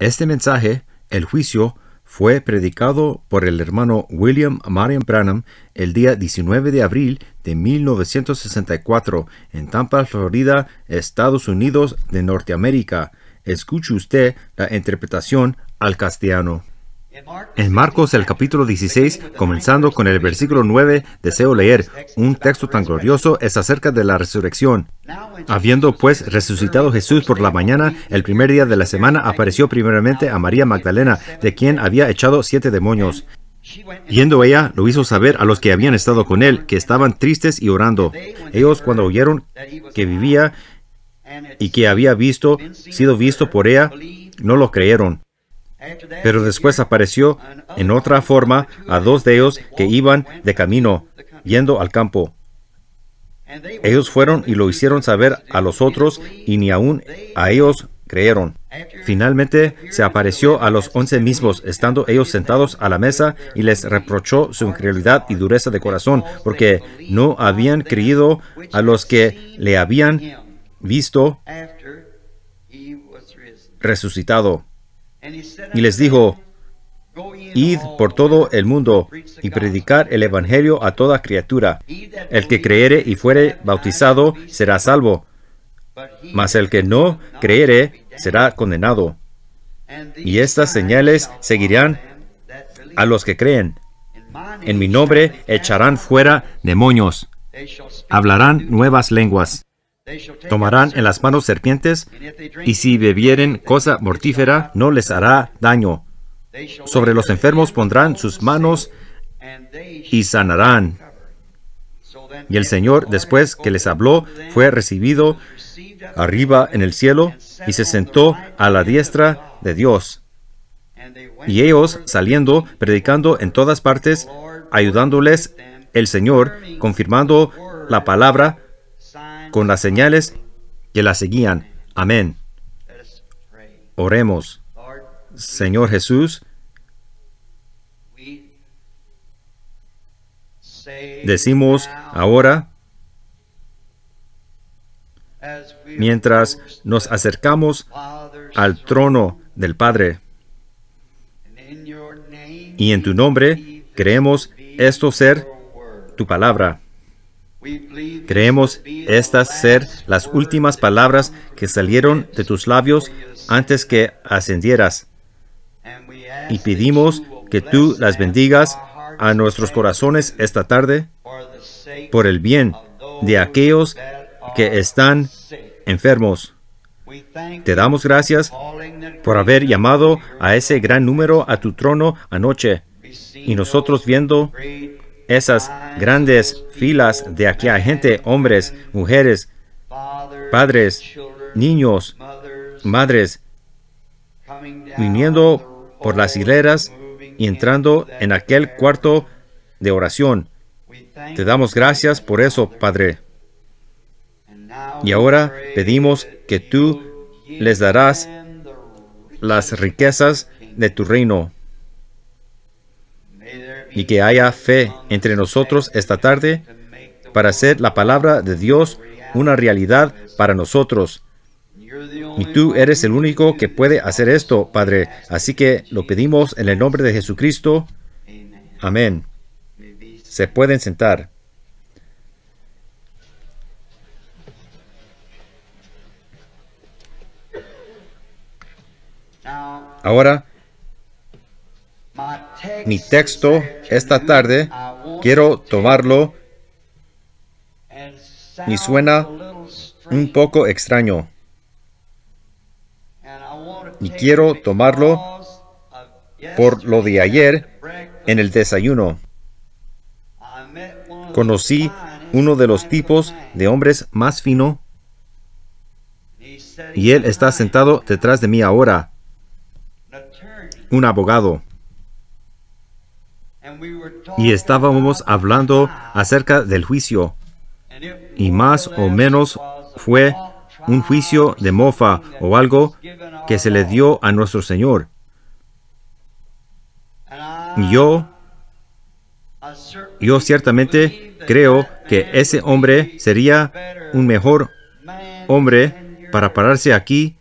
Este mensaje, el juicio, fue predicado por el hermano William Marion Branham el día 19 de abril de 1964 en Tampa, Florida, Estados Unidos de Norteamérica. Escuche usted la interpretación al castellano. En Marcos el capítulo 16, comenzando con el versículo 9, deseo leer, un texto tan glorioso es acerca de la resurrección. Habiendo pues resucitado Jesús por la mañana, el primer día de la semana apareció primeramente a María Magdalena, de quien había echado siete demonios. Yendo ella, lo hizo saber a los que habían estado con él, que estaban tristes y orando. Ellos cuando oyeron que vivía y que había visto, sido visto por ella, no lo creyeron. Pero después apareció en otra forma a dos de ellos que iban de camino, yendo al campo. Ellos fueron y lo hicieron saber a los otros y ni aún a ellos creyeron. Finalmente se apareció a los once mismos, estando ellos sentados a la mesa, y les reprochó su incredulidad y dureza de corazón, porque no habían creído a los que le habían visto resucitado y les dijo, Id por todo el mundo y predicar el Evangelio a toda criatura. El que creere y fuere bautizado será salvo, mas el que no creere será condenado. Y estas señales seguirán a los que creen. En mi nombre echarán fuera demonios, hablarán nuevas lenguas. Tomarán en las manos serpientes, y si bebieren cosa mortífera, no les hará daño. Sobre los enfermos pondrán sus manos y sanarán. Y el Señor, después que les habló, fue recibido arriba en el cielo y se sentó a la diestra de Dios. Y ellos, saliendo, predicando en todas partes, ayudándoles el Señor, confirmando la palabra, con las señales que la seguían. Amén. Oremos. Señor Jesús, decimos ahora, mientras nos acercamos al trono del Padre, y en tu nombre creemos esto ser tu palabra. Creemos estas ser las últimas palabras que salieron de tus labios antes que ascendieras. Y pedimos que tú las bendigas a nuestros corazones esta tarde por el bien de aquellos que están enfermos. Te damos gracias por haber llamado a ese gran número a tu trono anoche y nosotros viendo esas grandes filas de aquella gente, hombres, mujeres, padres, niños, madres, viniendo por las hileras y entrando en aquel cuarto de oración. Te damos gracias por eso, Padre. Y ahora pedimos que tú les darás las riquezas de tu reino y que haya fe entre nosotros esta tarde para hacer la palabra de Dios una realidad para nosotros. Y tú eres el único que puede hacer esto, Padre. Así que lo pedimos en el nombre de Jesucristo. Amén. Se pueden sentar. Ahora, mi texto esta tarde. Quiero tomarlo. Y suena un poco extraño. Y quiero tomarlo por lo de ayer en el desayuno. Conocí uno de los tipos de hombres más fino y él está sentado detrás de mí ahora, un abogado y estábamos hablando acerca del juicio. Y más o menos fue un juicio de mofa o algo que se le dio a nuestro Señor. Yo, yo ciertamente creo que ese hombre sería un mejor hombre para pararse aquí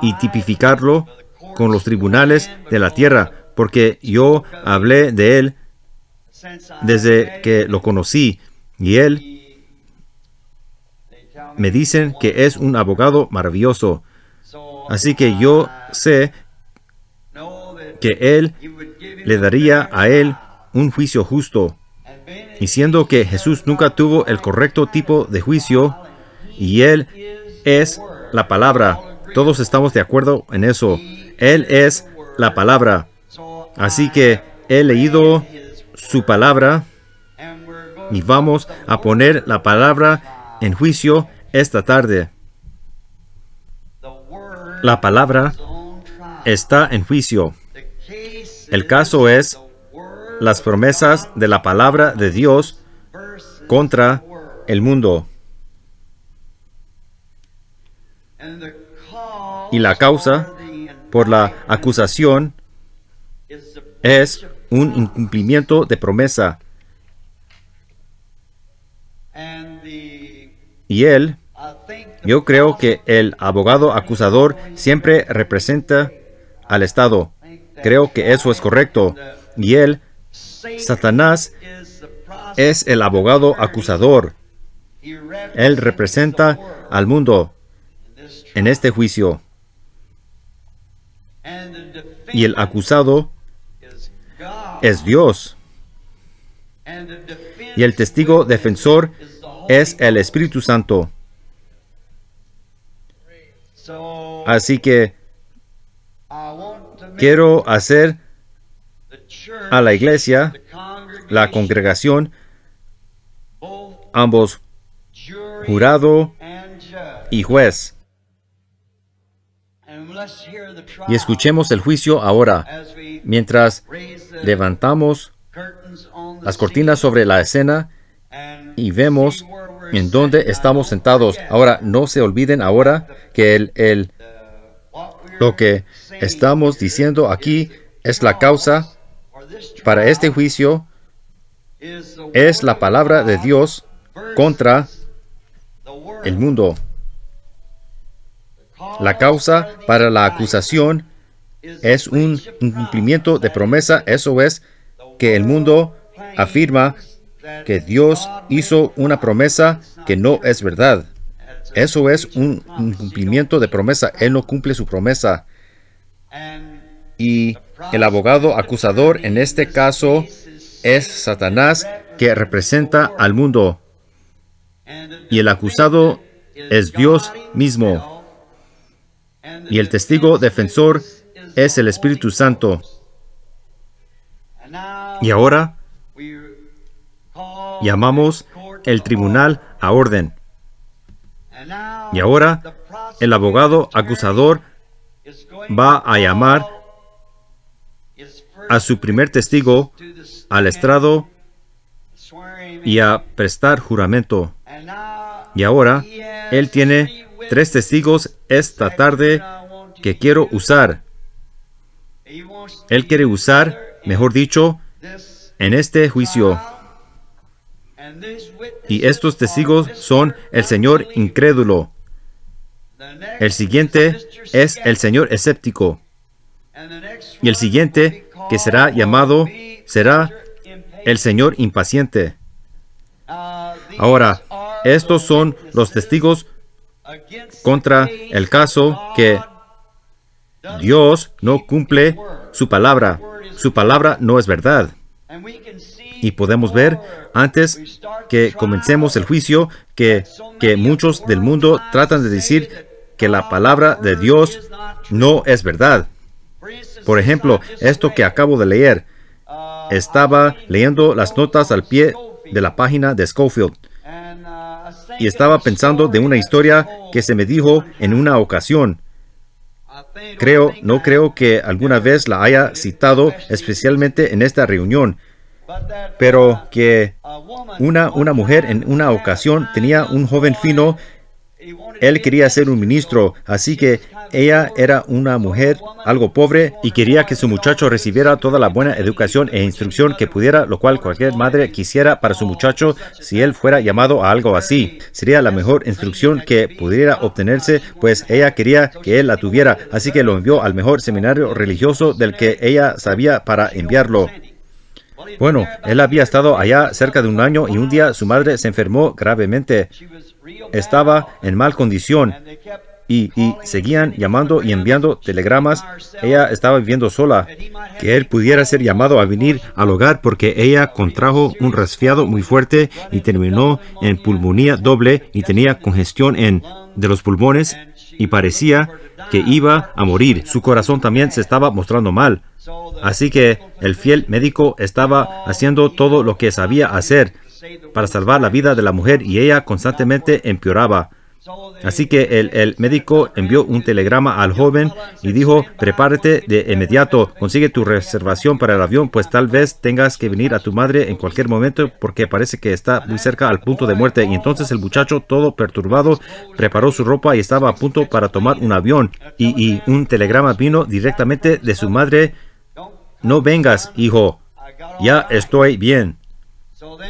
y tipificarlo con los tribunales de la tierra, porque yo hablé de él desde que lo conocí y él me dicen que es un abogado maravilloso. Así que yo sé que él le daría a él un juicio justo. diciendo que Jesús nunca tuvo el correcto tipo de juicio, y él es la palabra. Todos estamos de acuerdo en eso. Él es la palabra. Así que he leído su palabra y vamos a poner la palabra en juicio esta tarde. La palabra está en juicio. El caso es las promesas de la palabra de Dios contra el mundo. Y la causa por la acusación es un incumplimiento de promesa. Y él, yo creo que el abogado acusador siempre representa al Estado. Creo que eso es correcto. Y él, Satanás, es el abogado acusador. Él representa al mundo en este juicio. Y el acusado es Dios. Y el testigo defensor es el Espíritu Santo. Así que quiero hacer a la iglesia, la congregación, ambos jurado y juez. Y escuchemos el juicio ahora, mientras levantamos las cortinas sobre la escena y vemos en dónde estamos sentados. Ahora, no se olviden ahora que el, lo que estamos diciendo aquí es la causa para este juicio, es la palabra de Dios contra el mundo. La causa para la acusación es un cumplimiento de promesa, eso es que el mundo afirma que Dios hizo una promesa que no es verdad. Eso es un incumplimiento de promesa. Él no cumple su promesa. Y el abogado acusador en este caso es Satanás que representa al mundo. Y el acusado es Dios mismo. Y el testigo defensor es el Espíritu Santo. Y ahora llamamos el tribunal a orden. Y ahora el abogado acusador va a llamar a su primer testigo al estrado y a prestar juramento. Y ahora él tiene tres testigos esta tarde que quiero usar. Él quiere usar, mejor dicho, en este juicio. Y estos testigos son el Señor incrédulo. El siguiente es el Señor escéptico. Y el siguiente, que será llamado, será el Señor impaciente. Ahora, estos son los testigos contra el caso que Dios no cumple su palabra. Su palabra no es verdad. Y podemos ver antes que comencemos el juicio que, que muchos del mundo tratan de decir que la palabra de Dios no es verdad. Por ejemplo, esto que acabo de leer. Estaba leyendo las notas al pie de la página de Schofield y estaba pensando de una historia que se me dijo en una ocasión Creo, no creo que alguna vez la haya citado especialmente en esta reunión, pero que una, una mujer en una ocasión tenía un joven fino él quería ser un ministro, así que ella era una mujer algo pobre y quería que su muchacho recibiera toda la buena educación e instrucción que pudiera, lo cual cualquier madre quisiera para su muchacho si él fuera llamado a algo así. Sería la mejor instrucción que pudiera obtenerse, pues ella quería que él la tuviera, así que lo envió al mejor seminario religioso del que ella sabía para enviarlo. Bueno, él había estado allá cerca de un año y un día su madre se enfermó gravemente estaba en mal condición y, seguían llamando y enviando telegramas. Ella estaba viviendo sola. Que él pudiera ser llamado a venir al hogar porque ella contrajo un resfriado muy fuerte y terminó en pulmonía doble y tenía congestión en, de los pulmones y parecía que iba a morir. Su corazón también se estaba mostrando mal. Así que el fiel médico estaba haciendo todo lo que sabía hacer para salvar la vida de la mujer y ella constantemente empeoraba. Así que el, médico envió un telegrama al joven y dijo, prepárate de inmediato, consigue tu reservación para el avión, pues tal vez tengas que venir a tu madre en cualquier momento porque parece que está muy cerca al punto de muerte. Y entonces el muchacho, todo perturbado, preparó su ropa y estaba a punto para tomar un avión. y un telegrama vino directamente de su madre, no vengas, hijo, ya estoy bien.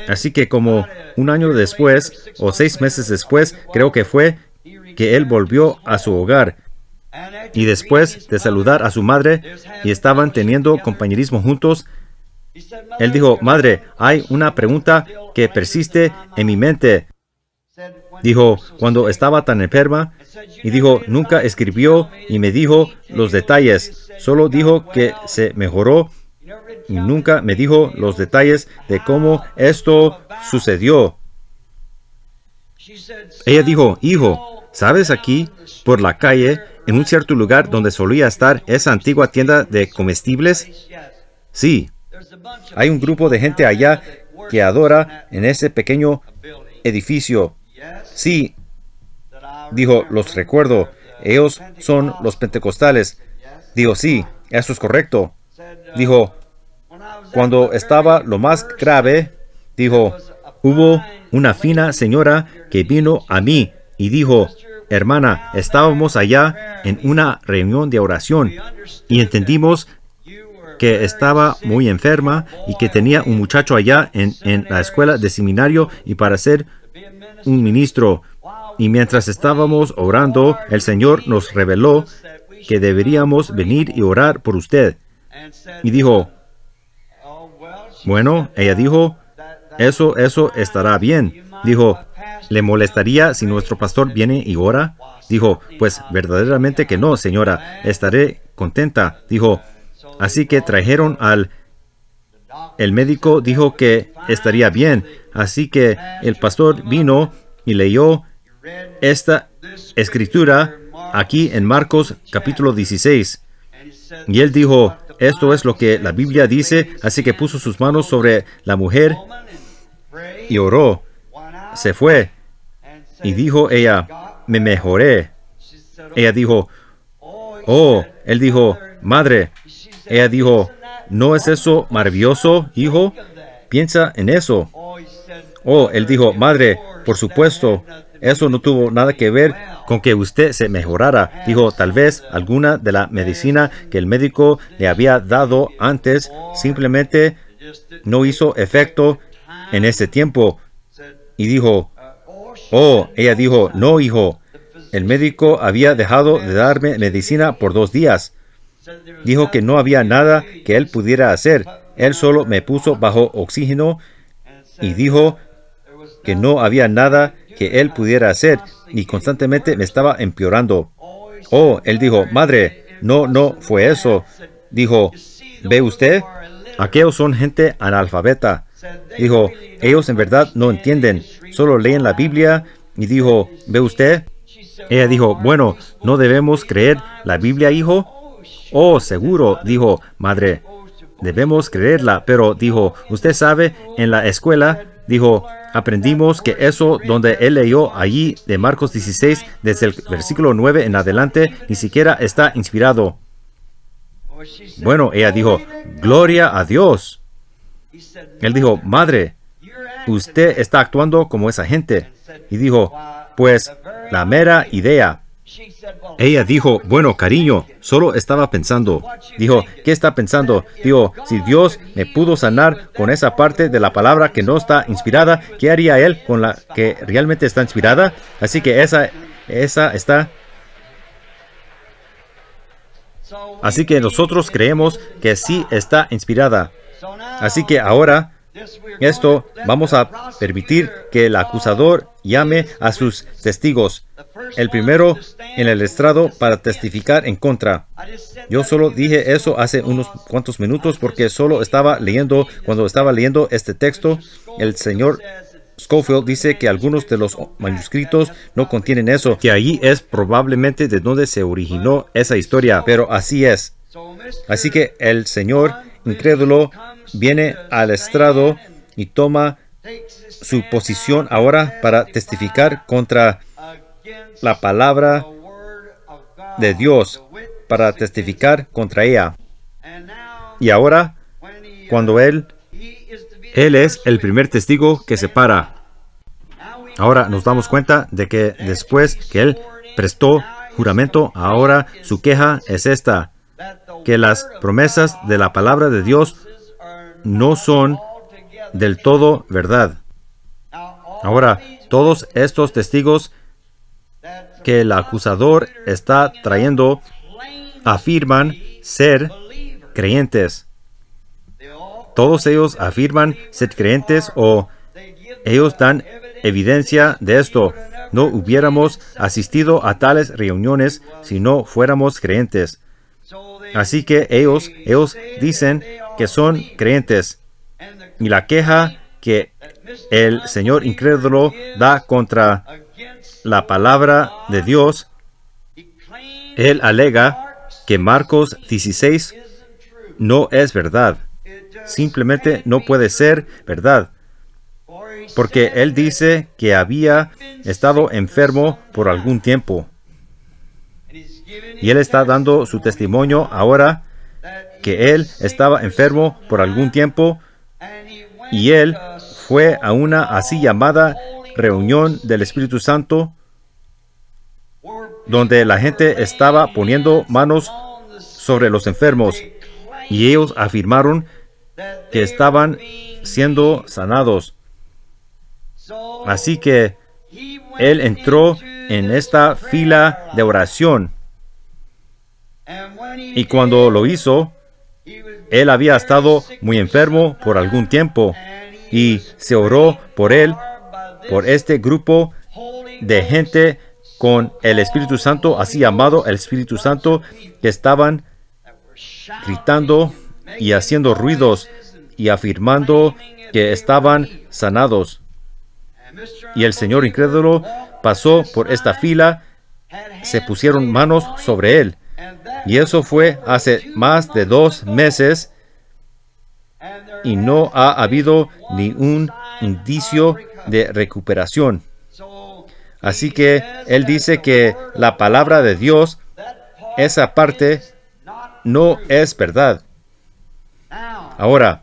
Así que como un año después o seis meses después, creo que fue que él volvió a su hogar. Y después de saludar a su madre y estaban teniendo compañerismo juntos, él dijo, madre, hay una pregunta que persiste en mi mente. Dijo, cuando estaba tan enferma, y dijo, nunca escribió y me dijo los detalles, solo dijo que se mejoró y nunca me dijo los detalles de cómo esto sucedió. Ella dijo, hijo, ¿sabes aquí, por la calle, en un cierto lugar donde solía estar esa antigua tienda de comestibles? Sí, hay un grupo de gente allá que adora en ese pequeño edificio. Sí, dijo, los recuerdo, ellos son los pentecostales. Dijo, sí, eso es correcto. Dijo, cuando estaba lo más grave, dijo, hubo una fina señora que vino a mí y dijo, hermana, estábamos allá en una reunión de oración y entendimos que estaba muy enferma y que tenía un muchacho allá en, en la escuela de seminario y para ser un ministro. Y mientras estábamos orando, el Señor nos reveló que deberíamos venir y orar por usted. Y dijo, bueno, ella dijo, eso, eso estará bien. Dijo, ¿le molestaría si nuestro pastor viene y ora? Dijo, pues verdaderamente que no, señora, estaré contenta. Dijo, así que trajeron al... El médico dijo que estaría bien, así que el pastor vino y leyó esta escritura aquí en Marcos capítulo 16. Y él dijo, esto es lo que la Biblia dice, así que puso sus manos sobre la mujer y oró. Se fue y dijo ella, me mejoré. Ella dijo, oh, él dijo, madre. Ella dijo, ¿no es eso maravilloso, hijo? Piensa en eso. Oh, él dijo, madre, por supuesto, eso no tuvo nada que ver con que usted se mejorara. Dijo, tal vez alguna de la medicina que el médico le había dado antes simplemente no hizo efecto en ese tiempo. Y dijo, oh, ella dijo, no, hijo, el médico había dejado de darme medicina por dos días. Dijo que no había nada que él pudiera hacer. Él solo me puso bajo oxígeno y dijo que no había nada que él pudiera hacer y constantemente me estaba empeorando. Oh, él dijo, madre, no, no fue eso. Dijo, ¿ve usted? Aquellos son gente analfabeta. Dijo, ellos en verdad no entienden, solo leen la Biblia. Y dijo, ¿ve usted? Ella dijo, bueno, ¿no debemos creer la Biblia, hijo? Oh, seguro, dijo, madre, debemos creerla. Pero dijo, usted sabe, en la escuela Dijo, aprendimos que eso donde él leyó allí de Marcos 16, desde el versículo 9 en adelante, ni siquiera está inspirado. Bueno, ella dijo, gloria a Dios. Él dijo, madre, usted está actuando como esa gente. Y dijo, pues la mera idea ella dijo, bueno, cariño, solo estaba pensando. Dijo, ¿qué está pensando? Dijo, si Dios me pudo sanar con esa parte de la palabra que no está inspirada, ¿qué haría Él con la que realmente está inspirada? Así que esa, esa está... Así que nosotros creemos que sí está inspirada. Así que ahora esto vamos a permitir que el acusador llame a sus testigos, el primero en el estrado para testificar en contra. Yo solo dije eso hace unos cuantos minutos porque solo estaba leyendo, cuando estaba leyendo este texto, el señor Schofield dice que algunos de los manuscritos no contienen eso, que ahí es probablemente de donde se originó esa historia, pero así es. Así que el señor incrédulo viene al estrado y toma su posición ahora para testificar contra la palabra de Dios, para testificar contra ella. Y ahora, cuando Él, Él es el primer testigo que se para. Ahora nos damos cuenta de que después que Él prestó juramento, ahora su queja es esta, que las promesas de la palabra de Dios no son del todo verdad. Ahora, todos estos testigos que el acusador está trayendo afirman ser creyentes. Todos ellos afirman ser creyentes o ellos dan evidencia de esto. No hubiéramos asistido a tales reuniones si no fuéramos creyentes. Así que ellos, ellos dicen que son creyentes y la queja que el Señor incrédulo da contra la palabra de Dios, él alega que Marcos 16 no es verdad. Simplemente no puede ser verdad. Porque él dice que había estado enfermo por algún tiempo. Y él está dando su testimonio ahora que él estaba enfermo por algún tiempo y él fue a una así llamada reunión del Espíritu Santo donde la gente estaba poniendo manos sobre los enfermos y ellos afirmaron que estaban siendo sanados. Así que él entró en esta fila de oración y cuando lo hizo, él había estado muy enfermo por algún tiempo y se oró por él, por este grupo de gente con el Espíritu Santo, así llamado el Espíritu Santo, que estaban gritando y haciendo ruidos y afirmando que estaban sanados. Y el Señor incrédulo pasó por esta fila, se pusieron manos sobre él y eso fue hace más de dos meses y no ha habido ni un indicio de recuperación. Así que él dice que la palabra de Dios, esa parte, no es verdad. Ahora,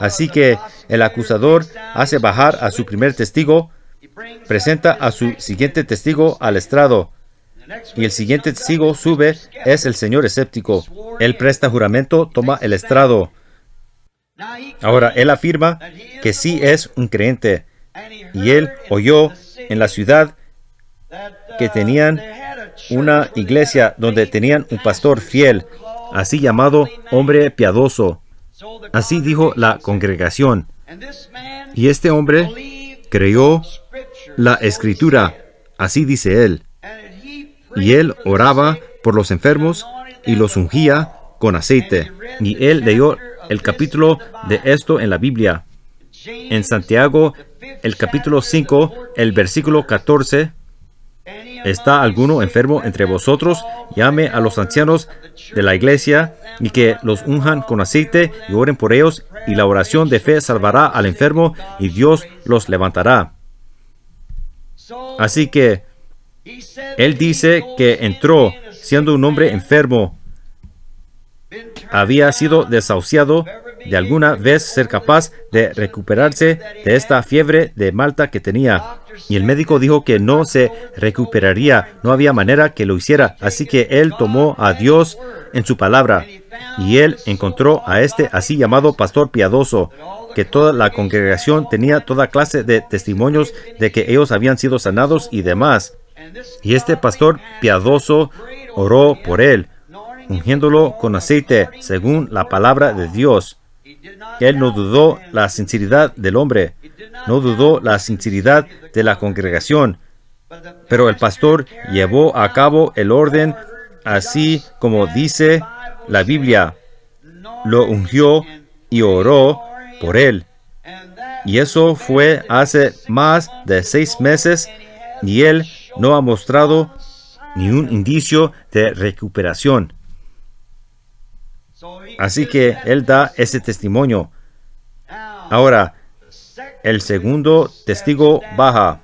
así que el acusador hace bajar a su primer testigo, presenta a su siguiente testigo al estrado y el siguiente sigo sube es el señor escéptico. Él presta juramento, toma el estrado. Ahora él afirma que sí es un creyente y él oyó en la ciudad que tenían una iglesia donde tenían un pastor fiel, así llamado hombre piadoso. Así dijo la congregación. Y este hombre creyó la escritura, así dice él. Y él oraba por los enfermos y los ungía con aceite. Y él leyó el capítulo de esto en la Biblia. En Santiago, el capítulo 5, el versículo 14. ¿Está alguno enfermo entre vosotros? Llame a los ancianos de la iglesia y que los unjan con aceite y oren por ellos y la oración de fe salvará al enfermo y Dios los levantará. Así que él dice que entró siendo un hombre enfermo. Había sido desahuciado de alguna vez ser capaz de recuperarse de esta fiebre de Malta que tenía. Y el médico dijo que no se recuperaría, no había manera que lo hiciera. Así que él tomó a Dios en su palabra. Y él encontró a este así llamado pastor piadoso, que toda la congregación tenía toda clase de testimonios de que ellos habían sido sanados y demás. Y este pastor piadoso oró por él, ungiéndolo con aceite según la palabra de Dios. Él no dudó la sinceridad del hombre, no dudó la sinceridad de la congregación, pero el pastor llevó a cabo el orden así como dice la Biblia. Lo ungió y oró por él. Y eso fue hace más de seis meses y él no ha mostrado ni un indicio de recuperación. Así que él da ese testimonio. Ahora, el segundo testigo baja.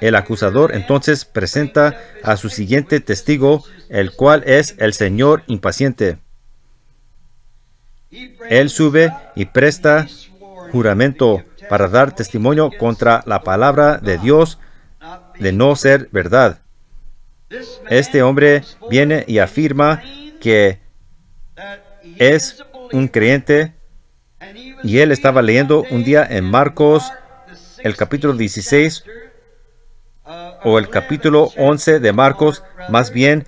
El acusador entonces presenta a su siguiente testigo, el cual es el Señor impaciente. Él sube y presta juramento para dar testimonio contra la palabra de Dios de no ser verdad. Este hombre viene y afirma que es un creyente y él estaba leyendo un día en Marcos el capítulo 16 o el capítulo 11 de Marcos, más bien,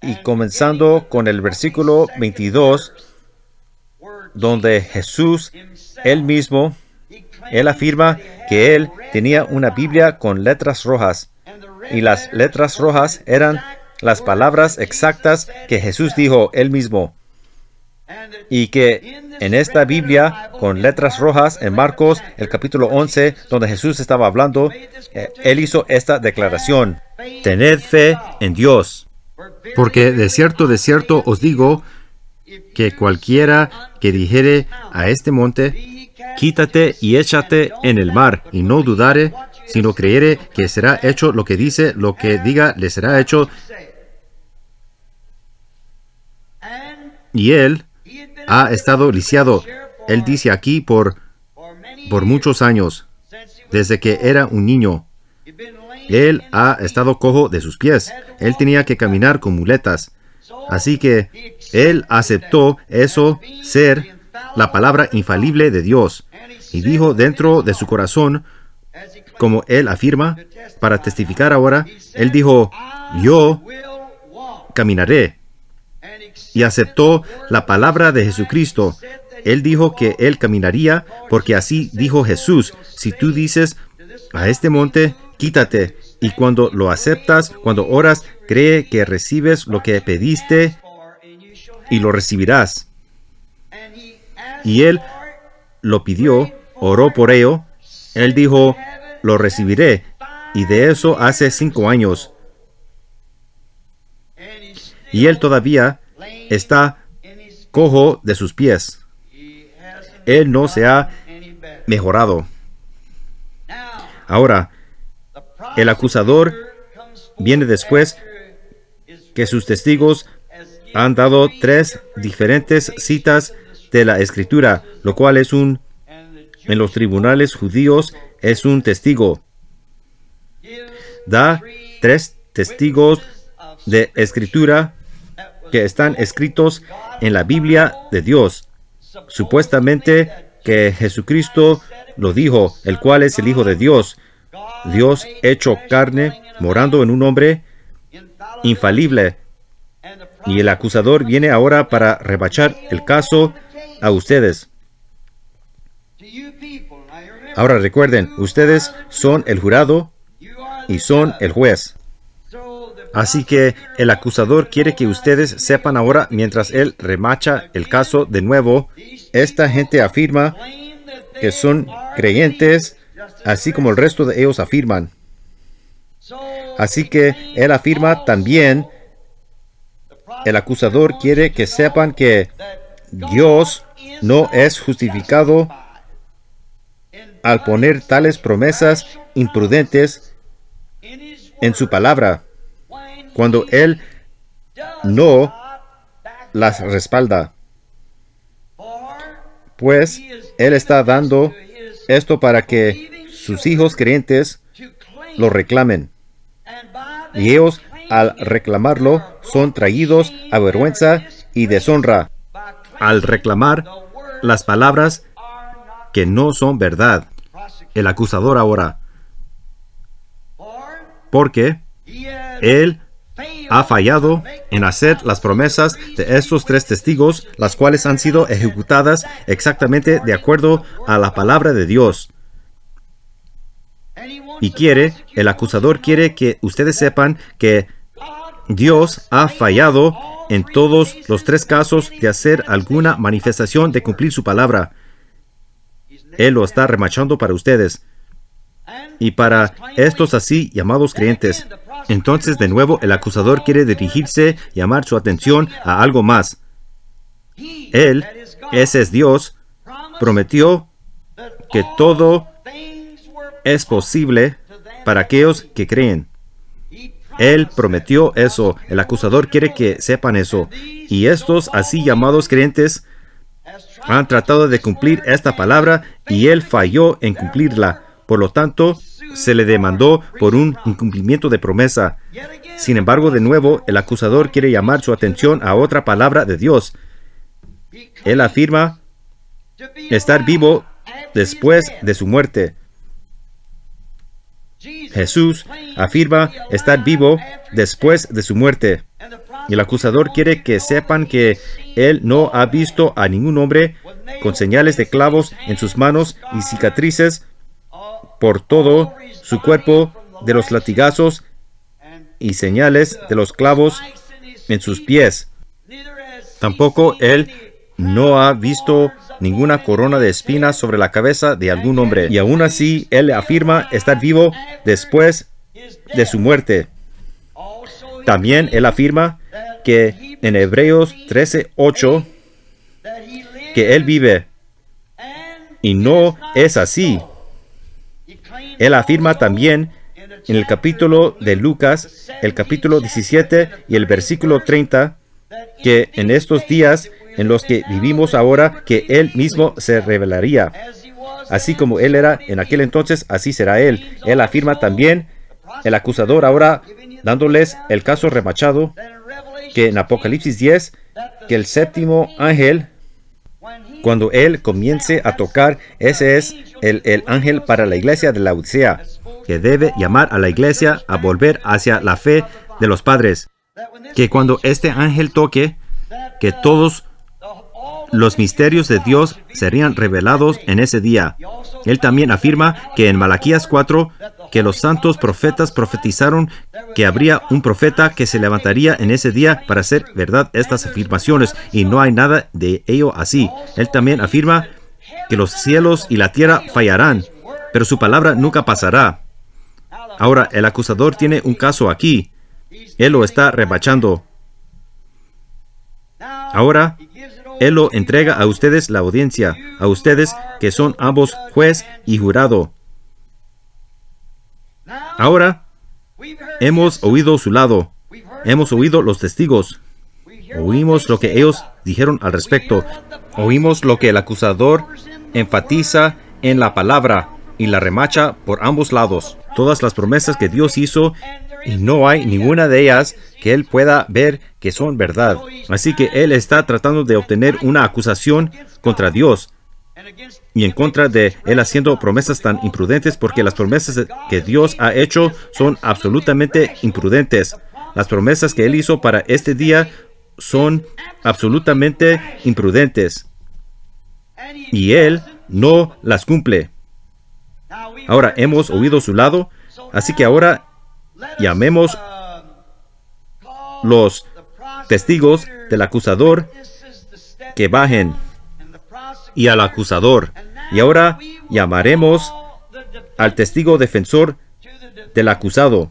y comenzando con el versículo 22, donde Jesús, él mismo, él afirma que él tenía una Biblia con letras rojas y las letras rojas eran las palabras exactas que Jesús dijo él mismo. Y que en esta Biblia, con letras rojas, en Marcos, el capítulo 11, donde Jesús estaba hablando, eh, él hizo esta declaración. Tened fe en Dios. Porque de cierto, de cierto os digo, que cualquiera que dijere a este monte, quítate y échate en el mar, y no dudare, sino creere que será hecho lo que dice, lo que diga le será hecho. Y él ha estado lisiado, él dice aquí, por, por muchos años, desde que era un niño. Él ha estado cojo de sus pies. Él tenía que caminar con muletas. Así que él aceptó eso ser la palabra infalible de Dios y dijo dentro de su corazón, como él afirma, para testificar ahora, él dijo, yo caminaré. Y aceptó la palabra de Jesucristo. Él dijo que él caminaría porque así dijo Jesús, si tú dices a este monte, quítate. Y cuando lo aceptas, cuando oras, cree que recibes lo que pediste y lo recibirás. Y él lo pidió, oró por ello. Él dijo, lo recibiré. Y de eso hace cinco años. Y él todavía está cojo de sus pies. Él no se ha mejorado. Ahora, el acusador viene después que sus testigos han dado tres diferentes citas de la escritura, lo cual es un en los tribunales judíos es un testigo. Da tres testigos de escritura que están escritos en la Biblia de Dios, supuestamente que Jesucristo lo dijo, el cual es el Hijo de Dios, Dios hecho carne, morando en un hombre infalible. Y el acusador viene ahora para rebachar el caso a ustedes. Ahora recuerden, ustedes son el jurado y son el juez. Así que el acusador quiere que ustedes sepan ahora, mientras él remacha el caso de nuevo, esta gente afirma que son creyentes, así como el resto de ellos afirman. Así que él afirma también, el acusador quiere que sepan que Dios no es justificado al poner tales promesas imprudentes en su palabra, cuando Él no las respalda. Pues Él está dando esto para que sus hijos creyentes lo reclamen. Y ellos, al reclamarlo, son traídos a vergüenza y deshonra al reclamar las palabras que no son verdad. El acusador ahora. Porque él ha fallado en hacer las promesas de estos tres testigos, las cuales han sido ejecutadas exactamente de acuerdo a la palabra de Dios. Y quiere, el acusador quiere que ustedes sepan que Dios ha fallado en todos los tres casos de hacer alguna manifestación de cumplir su palabra. Él lo está remachando para ustedes y para estos así llamados creyentes. Entonces, de nuevo, el acusador quiere dirigirse, llamar su atención a algo más. Él, ese es Dios, prometió que todo es posible para aquellos que creen. Él prometió eso. El acusador quiere que sepan eso. Y estos así llamados creyentes han tratado de cumplir esta palabra y él falló en cumplirla. Por lo tanto, se le demandó por un incumplimiento de promesa. Sin embargo, de nuevo, el acusador quiere llamar su atención a otra palabra de Dios. Él afirma estar vivo después de su muerte. Jesús afirma estar vivo después de su muerte. El acusador quiere que sepan que él no ha visto a ningún hombre con señales de clavos en sus manos y cicatrices por todo su cuerpo de los latigazos y señales de los clavos en sus pies. Tampoco él no ha visto ninguna corona de espinas sobre la cabeza de algún hombre. Y aún así, él afirma estar vivo después de su muerte. También él afirma que en Hebreos 8, que él vive. Y no es así. Él afirma también en el capítulo de Lucas, el capítulo 17 y el versículo 30, que en estos días en los que vivimos ahora que Él mismo se revelaría. Así como Él era en aquel entonces, así será Él. Él afirma también, el acusador ahora dándoles el caso remachado, que en Apocalipsis 10, que el séptimo ángel, cuando Él comience a tocar, ese es el, ángel para la iglesia de la Odisea, que debe llamar a la iglesia a volver hacia la fe de los padres. Que cuando este ángel toque, que todos los misterios de Dios serían revelados en ese día. Él también afirma que en Malaquías 4, que los santos profetas profetizaron que habría un profeta que se levantaría en ese día para hacer verdad estas afirmaciones, y no hay nada de ello así. Él también afirma que los cielos y la tierra fallarán, pero su palabra nunca pasará. Ahora, el acusador tiene un caso aquí. Él lo está rebachando. Ahora, él lo entrega a ustedes la audiencia, a ustedes que son ambos juez y jurado. Ahora, hemos oído su lado, hemos oído los testigos, oímos lo que ellos dijeron al respecto, oímos lo que el acusador enfatiza en la palabra y la remacha por ambos lados. Todas las promesas que Dios hizo y no hay ninguna de ellas que Él pueda ver que son verdad. Así que él está tratando de obtener una acusación contra Dios y en contra de él haciendo promesas tan imprudentes porque las promesas que Dios ha hecho son absolutamente imprudentes. Las promesas que él hizo para este día son absolutamente imprudentes y él no las cumple. Ahora hemos oído su lado, así que ahora llamemos los testigos del acusador que bajen y al acusador. Y ahora llamaremos al testigo defensor del acusado.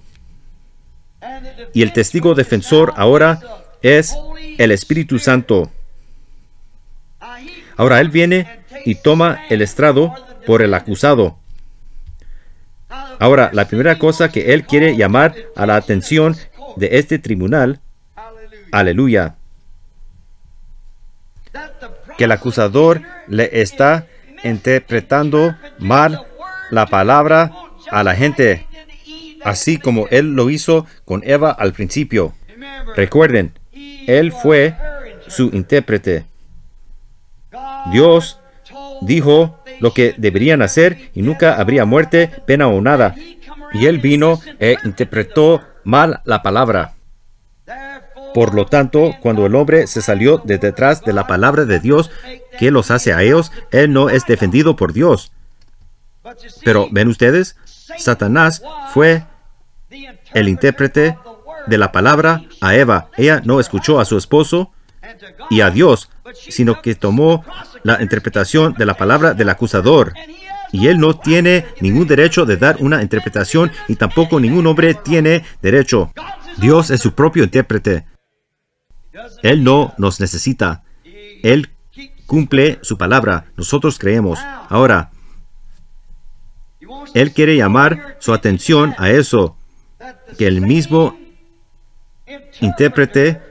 Y el testigo defensor ahora es el Espíritu Santo. Ahora Él viene y toma el estrado por el acusado. Ahora, la primera cosa que Él quiere llamar a la atención de este tribunal Aleluya. Que el acusador le está interpretando mal la palabra a la gente, así como él lo hizo con Eva al principio. Recuerden, él fue su intérprete. Dios dijo lo que deberían hacer y nunca habría muerte, pena o nada. Y él vino e interpretó mal la palabra. Por lo tanto, cuando el hombre se salió de detrás de la palabra de Dios que los hace a ellos, él no es defendido por Dios. Pero ven ustedes, Satanás fue el intérprete de la palabra a Eva. Ella no escuchó a su esposo y a Dios, sino que tomó la interpretación de la palabra del acusador. Y él no tiene ningún derecho de dar una interpretación y tampoco ningún hombre tiene derecho. Dios es su propio intérprete. Él no nos necesita. Él cumple su palabra. Nosotros creemos. Ahora, Él quiere llamar su atención a eso, que el mismo intérprete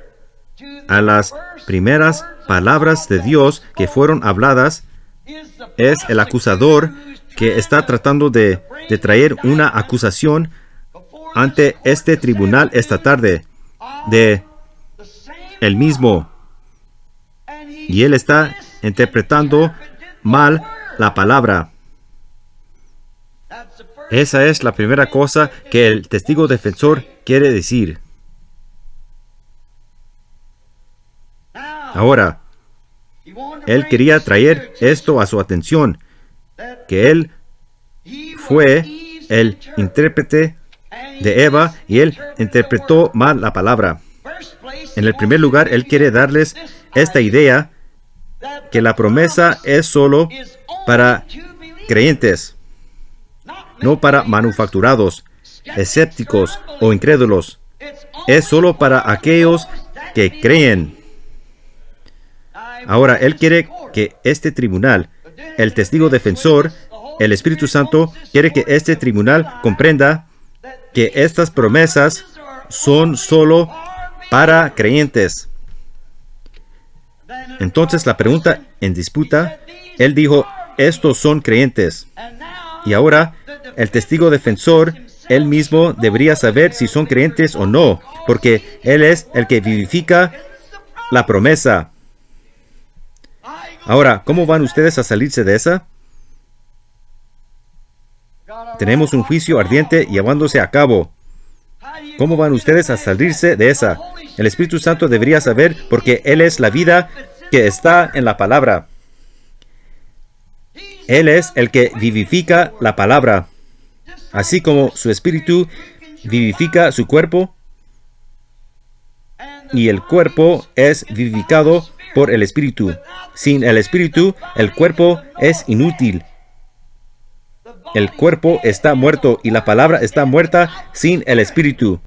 a las primeras palabras de Dios que fueron habladas es el acusador que está tratando de, de traer una acusación ante este tribunal esta tarde de el mismo. Y él está interpretando mal la palabra. Esa es la primera cosa que el testigo defensor quiere decir. Ahora, él quería traer esto a su atención, que él fue el intérprete de Eva y él interpretó mal la palabra. En el primer lugar, Él quiere darles esta idea que la promesa es solo para creyentes, no para manufacturados, escépticos o incrédulos. Es solo para aquellos que creen. Ahora, Él quiere que este tribunal, el testigo defensor, el Espíritu Santo, quiere que este tribunal comprenda que estas promesas son solo para creyentes. Entonces la pregunta en disputa, él dijo, estos son creyentes. Y ahora, el testigo defensor, él mismo debería saber si son creyentes o no, porque él es el que vivifica la promesa. Ahora, ¿cómo van ustedes a salirse de esa? Tenemos un juicio ardiente llevándose a cabo. ¿Cómo van ustedes a salirse de esa? El Espíritu Santo debería saber porque Él es la vida que está en la palabra. Él es el que vivifica la palabra. Así como su espíritu vivifica su cuerpo y el cuerpo es vivificado por el espíritu. Sin el espíritu, el cuerpo es inútil. El cuerpo está muerto y la palabra está muerta sin el espíritu.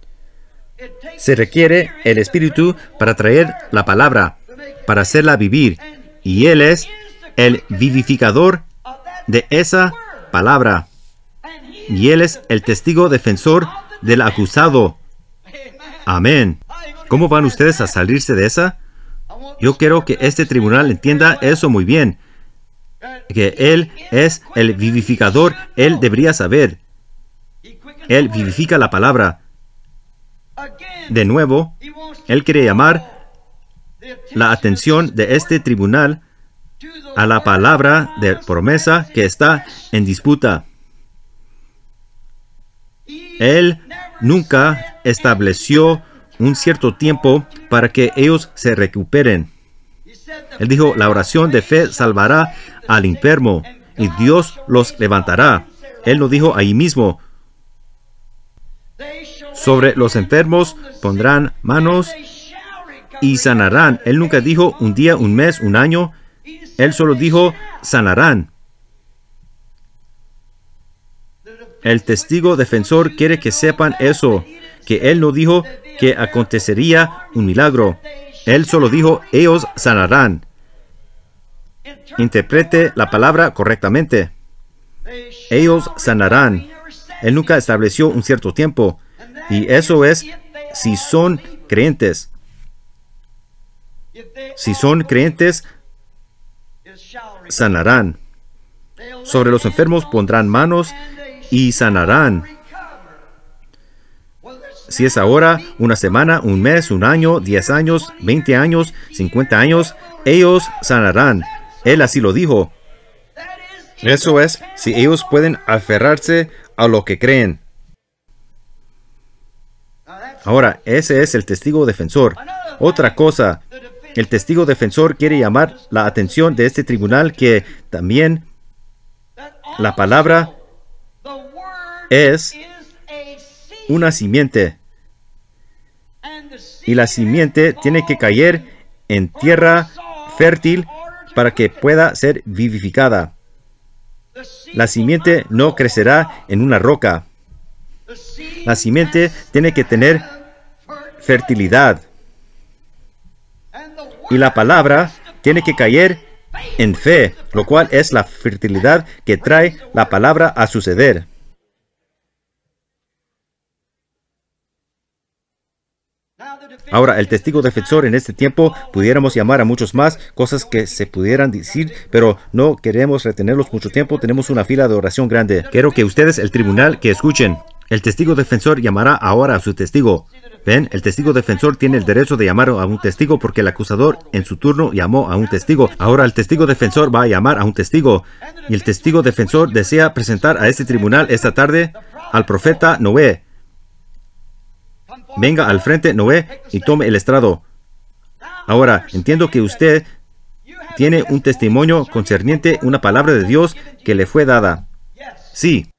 Se requiere el Espíritu para traer la palabra, para hacerla vivir, y Él es el vivificador de esa palabra. Y Él es el testigo defensor del acusado. Amén. ¿Cómo van ustedes a salirse de esa? Yo quiero que este tribunal entienda eso muy bien. Que Él es el vivificador. Él debería saber. Él vivifica la palabra. De nuevo, él quiere llamar la atención de este tribunal a la palabra de promesa que está en disputa. Él nunca estableció un cierto tiempo para que ellos se recuperen. Él dijo, la oración de fe salvará al enfermo y Dios los levantará. Él lo dijo ahí mismo, sobre los enfermos pondrán manos y sanarán. Él nunca dijo un día, un mes, un año. Él solo dijo sanarán. El testigo defensor quiere que sepan eso, que él no dijo que acontecería un milagro. Él solo dijo, ellos sanarán. Interprete la palabra correctamente. Ellos sanarán. Él nunca estableció un cierto tiempo. Y eso es si son creyentes. Si son creyentes, sanarán. Sobre los enfermos pondrán manos y sanarán. Si es ahora, una semana, un mes, un año, diez años, veinte años, cincuenta años, ellos sanarán. Él así lo dijo. Eso es si ellos pueden aferrarse a lo que creen. Ahora, ese es el testigo defensor. Otra cosa, el testigo defensor quiere llamar la atención de este tribunal que también la palabra es una simiente. Y la simiente tiene que caer en tierra fértil para que pueda ser vivificada. La simiente no crecerá en una roca. La simiente tiene que tener fertilidad. Y la palabra tiene que caer en fe, lo cual es la fertilidad que trae la palabra a suceder. Ahora, el testigo defensor en este tiempo pudiéramos llamar a muchos más cosas que se pudieran decir, pero no queremos retenerlos mucho tiempo. Tenemos una fila de oración grande. Quiero que ustedes, el tribunal, que escuchen. El testigo defensor llamará ahora a su testigo. Ven, el testigo defensor tiene el derecho de llamar a un testigo porque el acusador en su turno llamó a un testigo. Ahora el testigo defensor va a llamar a un testigo. Y el testigo defensor desea presentar a este tribunal esta tarde al profeta Noé. Venga al frente, Noé, y tome el estrado. Ahora, entiendo que usted tiene un testimonio concerniente una palabra de Dios que le fue dada. Sí.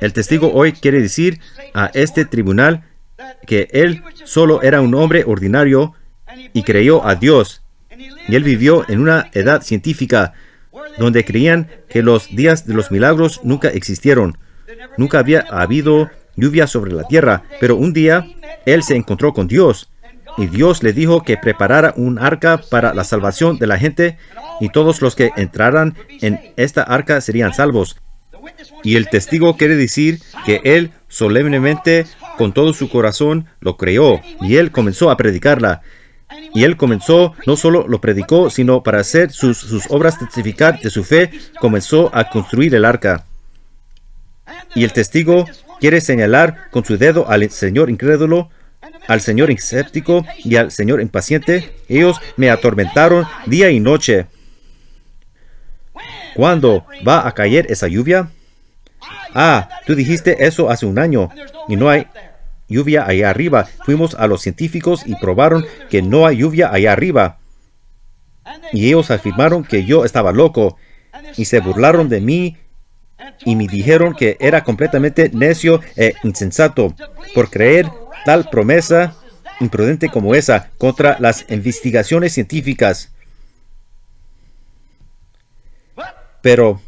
El testigo hoy quiere decir a este tribunal que él solo era un hombre ordinario y creyó a Dios. Y él vivió en una edad científica donde creían que los días de los milagros nunca existieron. Nunca había habido lluvia sobre la tierra, pero un día él se encontró con Dios y Dios le dijo que preparara un arca para la salvación de la gente y todos los que entraran en esta arca serían salvos. Y el testigo quiere decir que él solemnemente, con todo su corazón, lo creó, y él comenzó a predicarla. Y él comenzó, no solo lo predicó, sino para hacer sus, sus obras testificar de su fe, comenzó a construir el arca. Y el testigo quiere señalar con su dedo al señor incrédulo, al señor escéptico y al señor impaciente. Ellos me atormentaron día y noche. ¿Cuándo va a caer esa lluvia? Ah, tú dijiste eso hace un año y no hay lluvia allá arriba. Fuimos a los científicos y probaron que no hay lluvia allá arriba. Y ellos afirmaron que yo estaba loco y se burlaron de mí y me dijeron que era completamente necio e insensato por creer tal promesa imprudente como esa contra las investigaciones científicas. Pero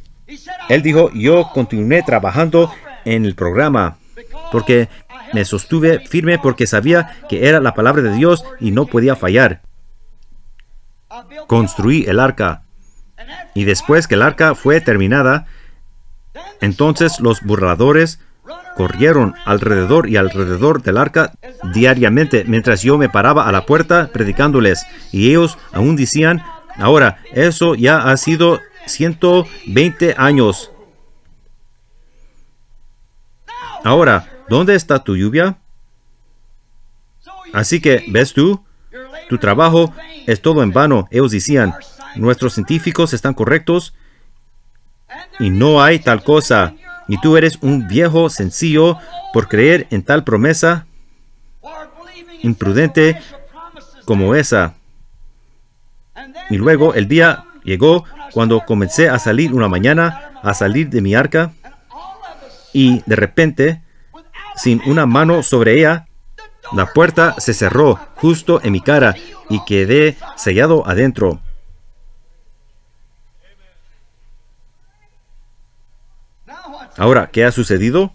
él dijo, yo continué trabajando en el programa porque me sostuve firme porque sabía que era la palabra de Dios y no podía fallar. Construí el arca. Y después que el arca fue terminada, entonces los burladores corrieron alrededor y alrededor del arca diariamente mientras yo me paraba a la puerta predicándoles. Y ellos aún decían, ahora, eso ya ha sido 120 años. Ahora, ¿dónde está tu lluvia? Así que, ¿ves tú? Tu trabajo es todo en vano. Ellos decían, nuestros científicos están correctos y no hay tal cosa. Y tú eres un viejo sencillo por creer en tal promesa imprudente como esa. Y luego el día llegó cuando comencé a salir una mañana, a salir de mi arca, y de repente, sin una mano sobre ella, la puerta se cerró justo en mi cara y quedé sellado adentro. Ahora, ¿qué ha sucedido?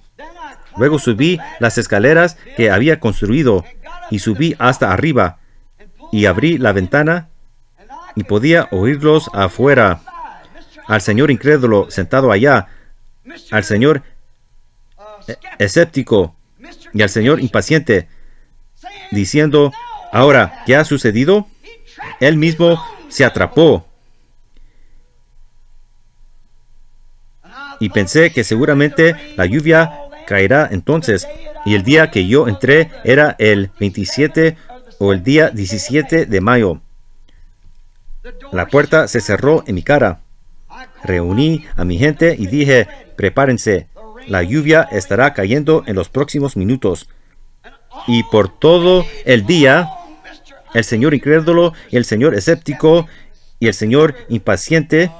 Luego subí las escaleras que había construido y subí hasta arriba y abrí la ventana y podía oírlos afuera al señor incrédulo sentado allá, al señor escéptico y al señor impaciente, diciendo, ahora, ¿qué ha sucedido? Él mismo se atrapó. Y pensé que seguramente la lluvia caerá entonces. Y el día que yo entré era el 27 o el día 17 de mayo. La puerta se cerró en mi cara. Reuní a mi gente y dije, prepárense, la lluvia estará cayendo en los próximos minutos. Y por todo el día, el señor incrédulo y el señor escéptico y el señor impaciente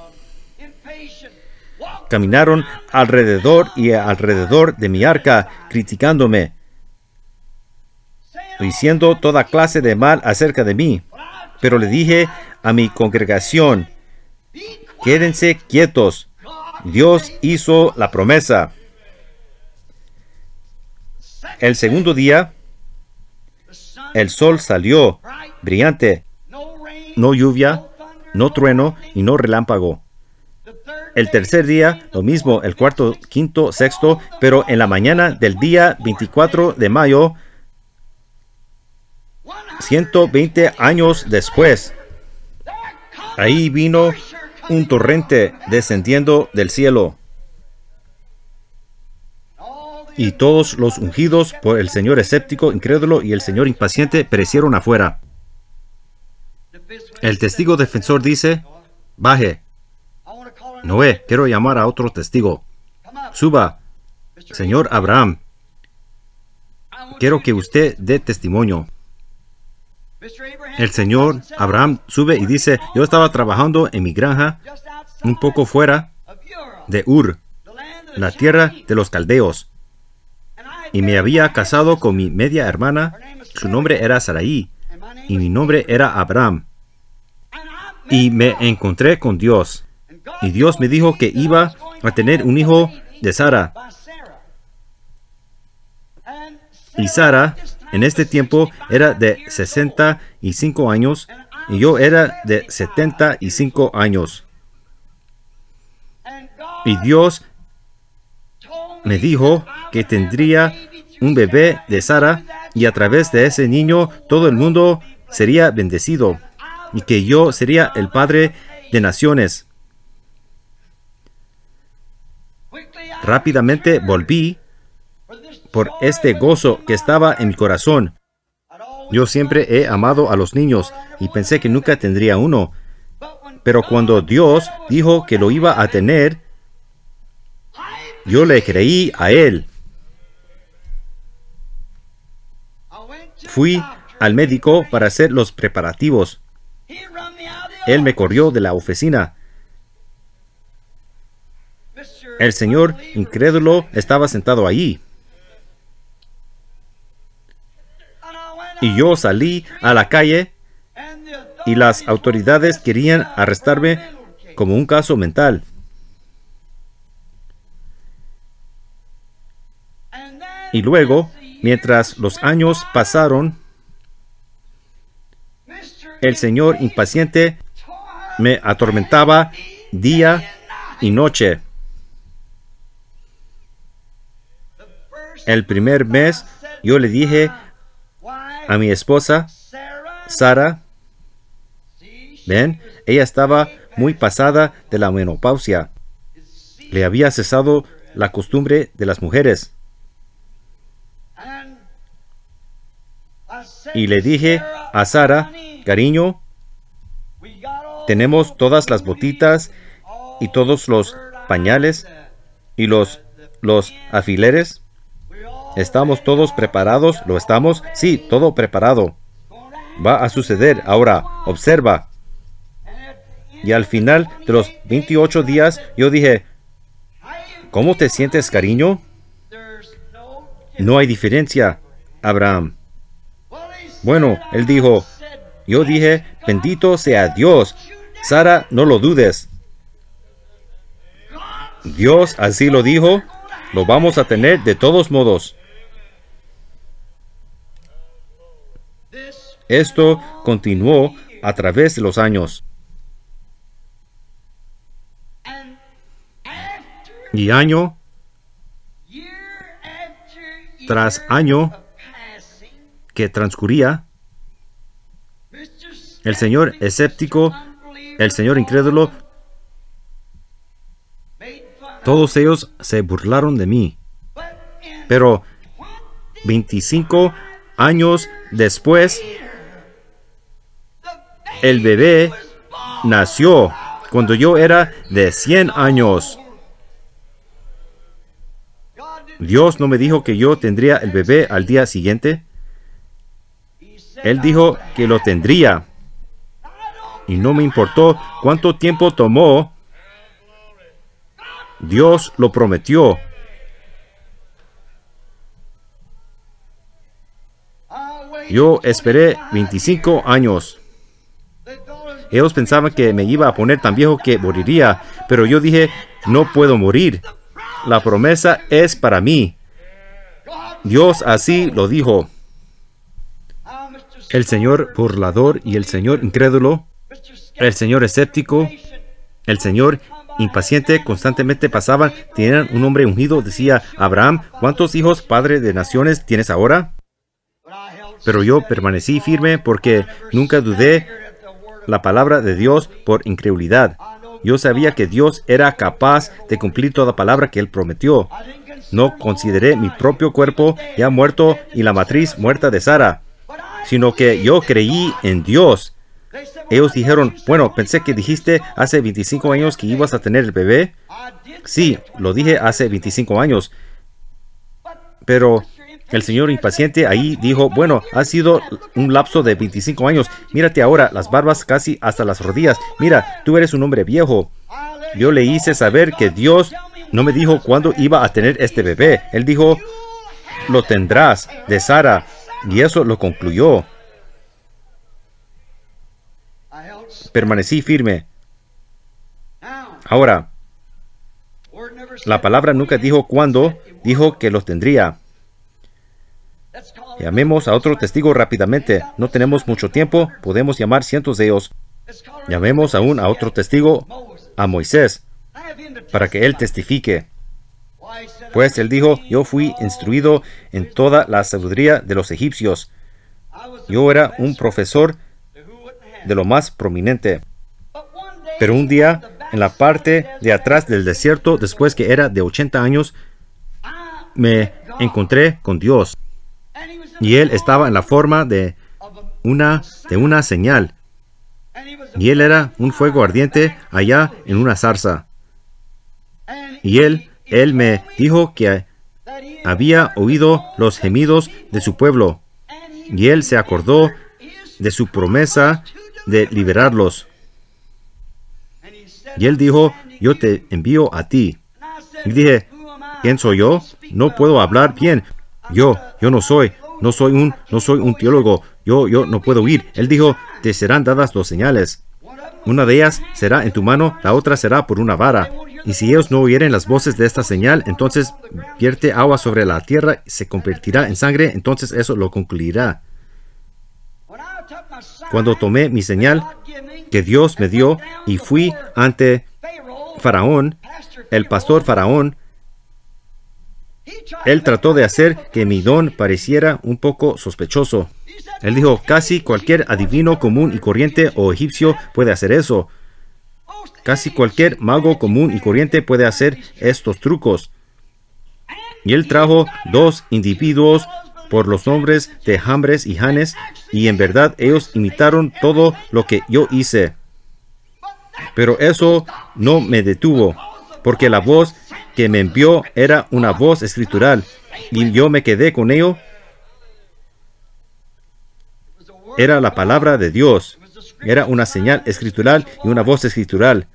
caminaron alrededor y alrededor de mi arca, criticándome, diciendo toda clase de mal acerca de mí. Pero le dije a mi congregación, Quédense quietos. Dios hizo la promesa. El segundo día, el sol salió brillante. No lluvia, no trueno y no relámpago. El tercer día, lo mismo, el cuarto, quinto, sexto, pero en la mañana del día 24 de mayo, 120 años después, ahí vino un torrente descendiendo del cielo. Y todos los ungidos por el Señor escéptico, incrédulo y el Señor impaciente perecieron afuera. El testigo defensor dice, baje. Noé, quiero llamar a otro testigo. Suba, Señor Abraham. Quiero que usted dé testimonio. El señor Abraham sube y dice, yo estaba trabajando en mi granja un poco fuera de Ur, la tierra de los caldeos, y me había casado con mi media hermana, su nombre era Sarai, y mi nombre era Abraham. Y me encontré con Dios, y Dios me dijo que iba a tener un hijo de Sara. Y Sara en este tiempo era de 65 años y yo era de 75 años. Y Dios me dijo que tendría un bebé de Sara y a través de ese niño todo el mundo sería bendecido y que yo sería el padre de naciones. Rápidamente volví por este gozo que estaba en mi corazón. Yo siempre he amado a los niños y pensé que nunca tendría uno. Pero cuando Dios dijo que lo iba a tener, yo le creí a Él. Fui al médico para hacer los preparativos. Él me corrió de la oficina. El señor incrédulo estaba sentado allí. Y yo salí a la calle y las autoridades querían arrestarme como un caso mental. Y luego, mientras los años pasaron, el Señor impaciente me atormentaba día y noche. El primer mes yo le dije a mi esposa, Sara. Ven, ella estaba muy pasada de la menopausia. Le había cesado la costumbre de las mujeres. Y le dije a Sara, cariño, tenemos todas las botitas y todos los pañales y los, los afileres ¿Estamos todos preparados? ¿Lo estamos? Sí, todo preparado. Va a suceder ahora. Observa. Y al final de los 28 días yo dije, ¿cómo te sientes cariño? No hay diferencia, Abraham. Bueno, él dijo, yo dije, bendito sea Dios. Sara, no lo dudes. Dios así lo dijo, lo vamos a tener de todos modos. Esto continuó a través de los años. Y año tras año que transcurría, el señor escéptico, el señor incrédulo, todos ellos se burlaron de mí. Pero 25 años después, el bebé nació cuando yo era de 100 años. Dios no me dijo que yo tendría el bebé al día siguiente. Él dijo que lo tendría. Y no me importó cuánto tiempo tomó. Dios lo prometió. Yo esperé 25 años. Ellos pensaban que me iba a poner tan viejo que moriría, pero yo dije, no puedo morir. La promesa es para mí. Dios así lo dijo. El Señor burlador y el Señor incrédulo, el Señor escéptico, el Señor impaciente constantemente pasaban, tenían un hombre ungido, decía, Abraham, ¿cuántos hijos, padre de naciones, tienes ahora? Pero yo permanecí firme porque nunca dudé la palabra de Dios por incredulidad. Yo sabía que Dios era capaz de cumplir toda palabra que Él prometió. No consideré mi propio cuerpo ya muerto y la matriz muerta de Sara, sino que yo creí en Dios. Ellos dijeron, bueno, pensé que dijiste hace 25 años que ibas a tener el bebé. Sí, lo dije hace 25 años. Pero el señor impaciente ahí dijo, bueno, ha sido un lapso de 25 años. Mírate ahora, las barbas casi hasta las rodillas. Mira, tú eres un hombre viejo. Yo le hice saber que Dios no me dijo cuándo iba a tener este bebé. Él dijo, lo tendrás de Sara. Y eso lo concluyó. Permanecí firme. Ahora, la palabra nunca dijo cuándo, dijo que los tendría. Llamemos a otro testigo rápidamente. No tenemos mucho tiempo. Podemos llamar cientos de ellos. Llamemos aún a otro testigo, a Moisés, para que él testifique. Pues él dijo, yo fui instruido en toda la sabiduría de los egipcios. Yo era un profesor de lo más prominente. Pero un día, en la parte de atrás del desierto, después que era de 80 años, me encontré con Dios y él estaba en la forma de una, de una señal. Y él era un fuego ardiente allá en una zarza. Y él, él me dijo que había oído los gemidos de su pueblo. Y él se acordó de su promesa de liberarlos. Y él dijo, yo te envío a ti. Y dije, ¿quién soy yo? No puedo hablar bien. Yo, yo no soy no soy un, no soy un teólogo, yo, yo no puedo huir. Él dijo, te serán dadas dos señales. Una de ellas será en tu mano, la otra será por una vara. Y si ellos no oyeren las voces de esta señal, entonces vierte agua sobre la tierra, y se convertirá en sangre, entonces eso lo concluirá. Cuando tomé mi señal que Dios me dio y fui ante Faraón, el pastor Faraón él trató de hacer que mi don pareciera un poco sospechoso. Él dijo, casi cualquier adivino común y corriente o egipcio puede hacer eso. Casi cualquier mago común y corriente puede hacer estos trucos. Y él trajo dos individuos por los nombres de Hambres y Hanes, y en verdad ellos imitaron todo lo que yo hice. Pero eso no me detuvo porque la voz que me envió era una voz escritural, y yo me quedé con ello. Era la palabra de Dios, era una señal escritural y una voz escritural,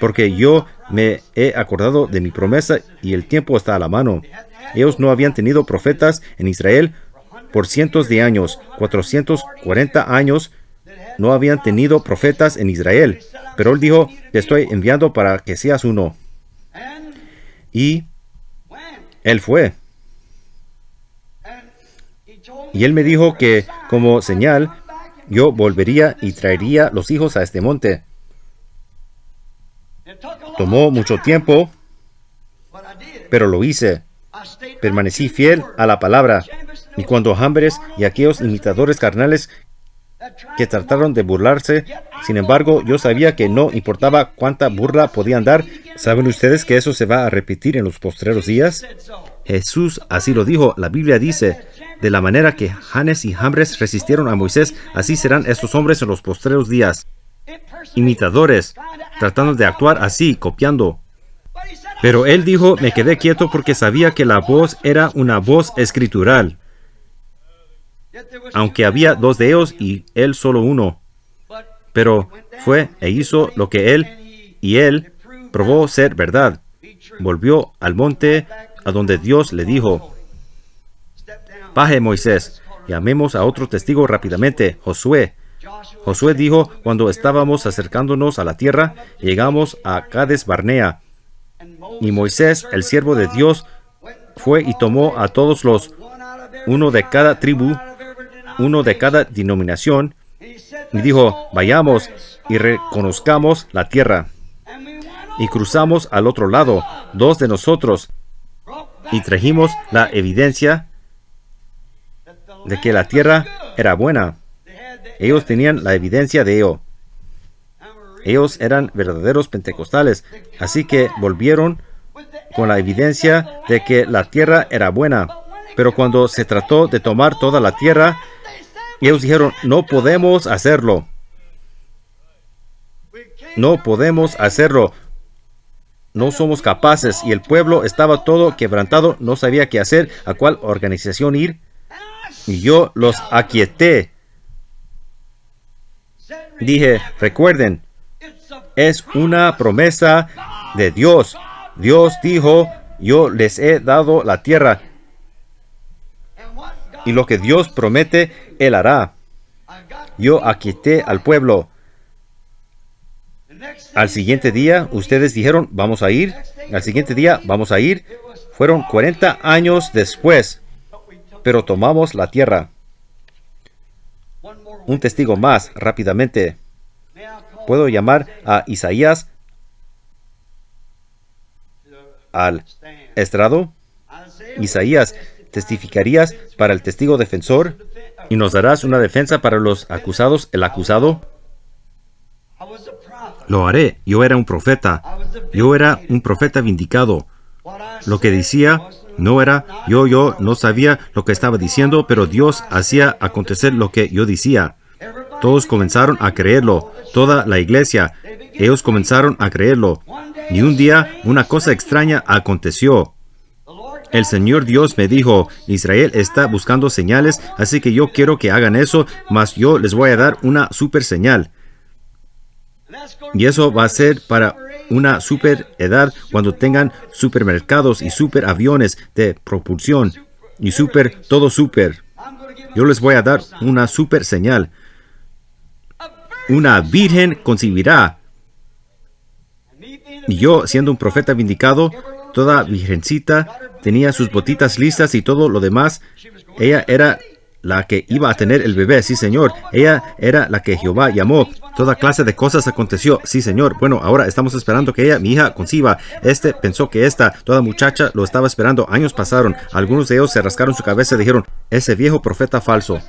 porque yo me he acordado de mi promesa y el tiempo está a la mano. Ellos no habían tenido profetas en Israel por cientos de años, 440 años, no habían tenido profetas en Israel. Pero él dijo, te estoy enviando para que seas uno. Y él fue. Y él me dijo que como señal, yo volvería y traería los hijos a este monte. Tomó mucho tiempo, pero lo hice. Permanecí fiel a la palabra. Y cuando Hambres y aquellos imitadores carnales que trataron de burlarse. Sin embargo, yo sabía que no importaba cuánta burla podían dar. ¿Saben ustedes que eso se va a repetir en los postreros días? Jesús así lo dijo. La Biblia dice, de la manera que Hanes y Jambres resistieron a Moisés, así serán estos hombres en los postreros días. Imitadores, tratando de actuar así, copiando. Pero él dijo, me quedé quieto porque sabía que la voz era una voz escritural aunque había dos de ellos y él solo uno. Pero fue e hizo lo que él y él probó ser verdad. Volvió al monte a donde Dios le dijo, Paje, Moisés, llamemos a otro testigo rápidamente, Josué. Josué dijo, cuando estábamos acercándonos a la tierra, llegamos a Cades Barnea. Y Moisés, el siervo de Dios, fue y tomó a todos los, uno de cada tribu, uno de cada denominación, y dijo, vayamos y reconozcamos la tierra. Y cruzamos al otro lado, dos de nosotros, y trajimos la evidencia de que la tierra era buena. Ellos tenían la evidencia de ello. Ellos eran verdaderos pentecostales, así que volvieron con la evidencia de que la tierra era buena. Pero cuando se trató de tomar toda la tierra, ellos dijeron, no podemos hacerlo. No podemos hacerlo. No somos capaces. Y el pueblo estaba todo quebrantado, no sabía qué hacer, a cuál organización ir. Y yo los aquieté. Dije, recuerden, es una promesa de Dios. Dios dijo, yo les he dado la tierra y lo que Dios promete, Él hará. Yo aquité al pueblo. Al siguiente día, ustedes dijeron, vamos a ir. Al siguiente día, vamos a ir. Fueron 40 años después, pero tomamos la tierra. Un testigo más, rápidamente. Puedo llamar a Isaías al estrado. Isaías testificarías para el testigo defensor y nos darás una defensa para los acusados, el acusado. Lo haré. Yo era un profeta. Yo era un profeta vindicado. Lo que decía no era yo, yo no sabía lo que estaba diciendo, pero Dios hacía acontecer lo que yo decía. Todos comenzaron a creerlo, toda la iglesia. Ellos comenzaron a creerlo. Y un día una cosa extraña aconteció. El Señor Dios me dijo, Israel está buscando señales, así que yo quiero que hagan eso, mas yo les voy a dar una super señal. Y eso va a ser para una super edad cuando tengan supermercados y super aviones de propulsión y super, todo super. Yo les voy a dar una super señal. Una virgen concebirá. Y yo, siendo un profeta vindicado, Toda virgencita tenía sus botitas listas y todo lo demás. Ella era la que iba a tener el bebé, sí señor. Ella era la que Jehová llamó. Toda clase de cosas aconteció, sí señor. Bueno, ahora estamos esperando que ella, mi hija, conciba. Este pensó que esta, toda muchacha, lo estaba esperando. Años pasaron. Algunos de ellos se rascaron su cabeza y dijeron, ese viejo profeta falso.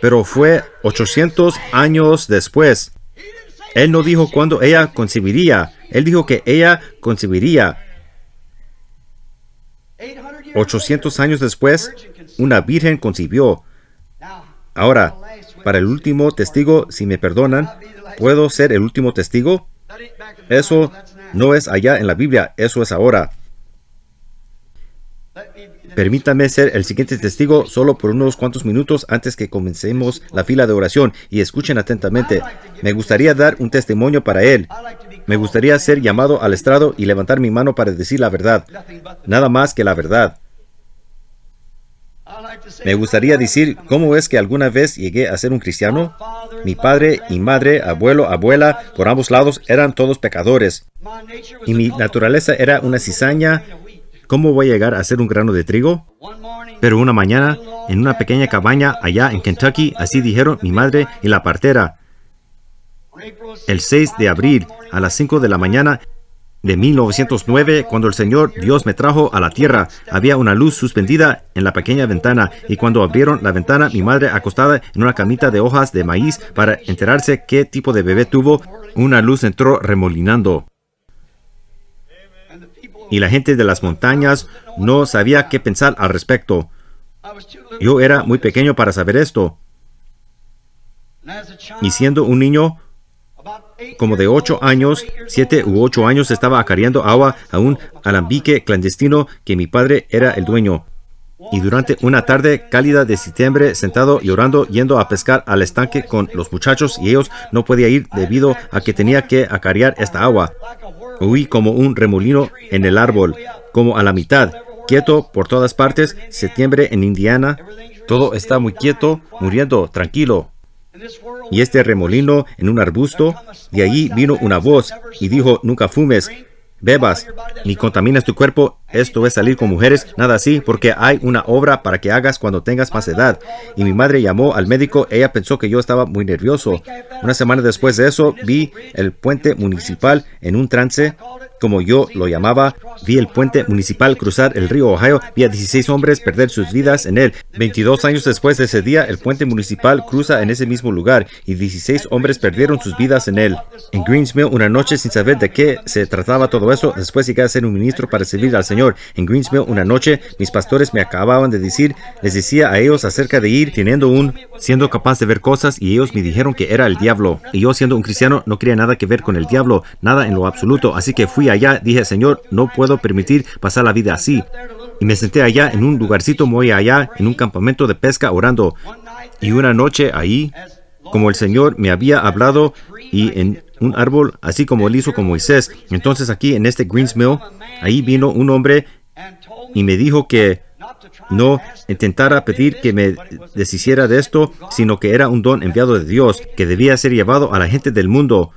Pero fue 800 años después. Él no dijo cuándo ella concibiría. Él dijo que ella concibiría. 800 años después, una virgen concibió. Ahora, para el último testigo, si me perdonan, ¿puedo ser el último testigo? Eso no es allá en la Biblia, eso es ahora. Permítame ser el siguiente testigo solo por unos cuantos minutos antes que comencemos la fila de oración y escuchen atentamente. Me gustaría dar un testimonio para él. Me gustaría ser llamado al estrado y levantar mi mano para decir la verdad. Nada más que la verdad. Me gustaría decir cómo es que alguna vez llegué a ser un cristiano. Mi padre y madre, abuelo, abuela, por ambos lados eran todos pecadores. Y mi naturaleza era una cizaña. ¿Cómo voy a llegar a ser un grano de trigo? Pero una mañana, en una pequeña cabaña allá en Kentucky, así dijeron mi madre y la partera. El 6 de abril, a las 5 de la mañana, de 1909, cuando el Señor Dios me trajo a la tierra, había una luz suspendida en la pequeña ventana, y cuando abrieron la ventana, mi madre acostada en una camita de hojas de maíz para enterarse qué tipo de bebé tuvo, una luz entró remolinando. Y la gente de las montañas no sabía qué pensar al respecto. Yo era muy pequeño para saber esto. Y siendo un niño, como de ocho años, siete u ocho años, estaba acariando agua a un alambique clandestino que mi padre era el dueño. Y durante una tarde cálida de septiembre, sentado llorando, yendo a pescar al estanque con los muchachos y ellos no podía ir debido a que tenía que acariar esta agua. Huí como un remolino en el árbol, como a la mitad, quieto por todas partes, septiembre en Indiana, todo está muy quieto, muriendo tranquilo y este remolino en un arbusto, de allí vino una voz y dijo, nunca fumes, bebas, ni contaminas tu cuerpo, esto es salir con mujeres, nada así, porque hay una obra para que hagas cuando tengas más edad. Y mi madre llamó al médico, ella pensó que yo estaba muy nervioso. Una semana después de eso, vi el puente municipal en un trance como yo lo llamaba, vi el puente municipal cruzar el río Ohio, vi a 16 hombres perder sus vidas en él. 22 años después de ese día, el puente municipal cruza en ese mismo lugar y 16 hombres perdieron sus vidas en él. En Greensmill, una noche sin saber de qué se trataba todo eso, después llegué a ser un ministro para servir al Señor. En Greensmill, una noche, mis pastores me acababan de decir, les decía a ellos acerca de ir teniendo un, siendo capaz de ver cosas y ellos me dijeron que era el diablo. Y yo siendo un cristiano no quería nada que ver con el diablo, nada en lo absoluto, así que fui allá, dije, Señor, no puedo permitir pasar la vida así. Y me senté allá en un lugarcito muy allá, en un campamento de pesca, orando. Y una noche ahí, como el Señor me había hablado, y en un árbol, así como él hizo con Moisés. Entonces aquí en este Greens ahí vino un hombre y me dijo que no intentara pedir que me deshiciera de esto, sino que era un don enviado de Dios, que debía ser llevado a la gente del mundo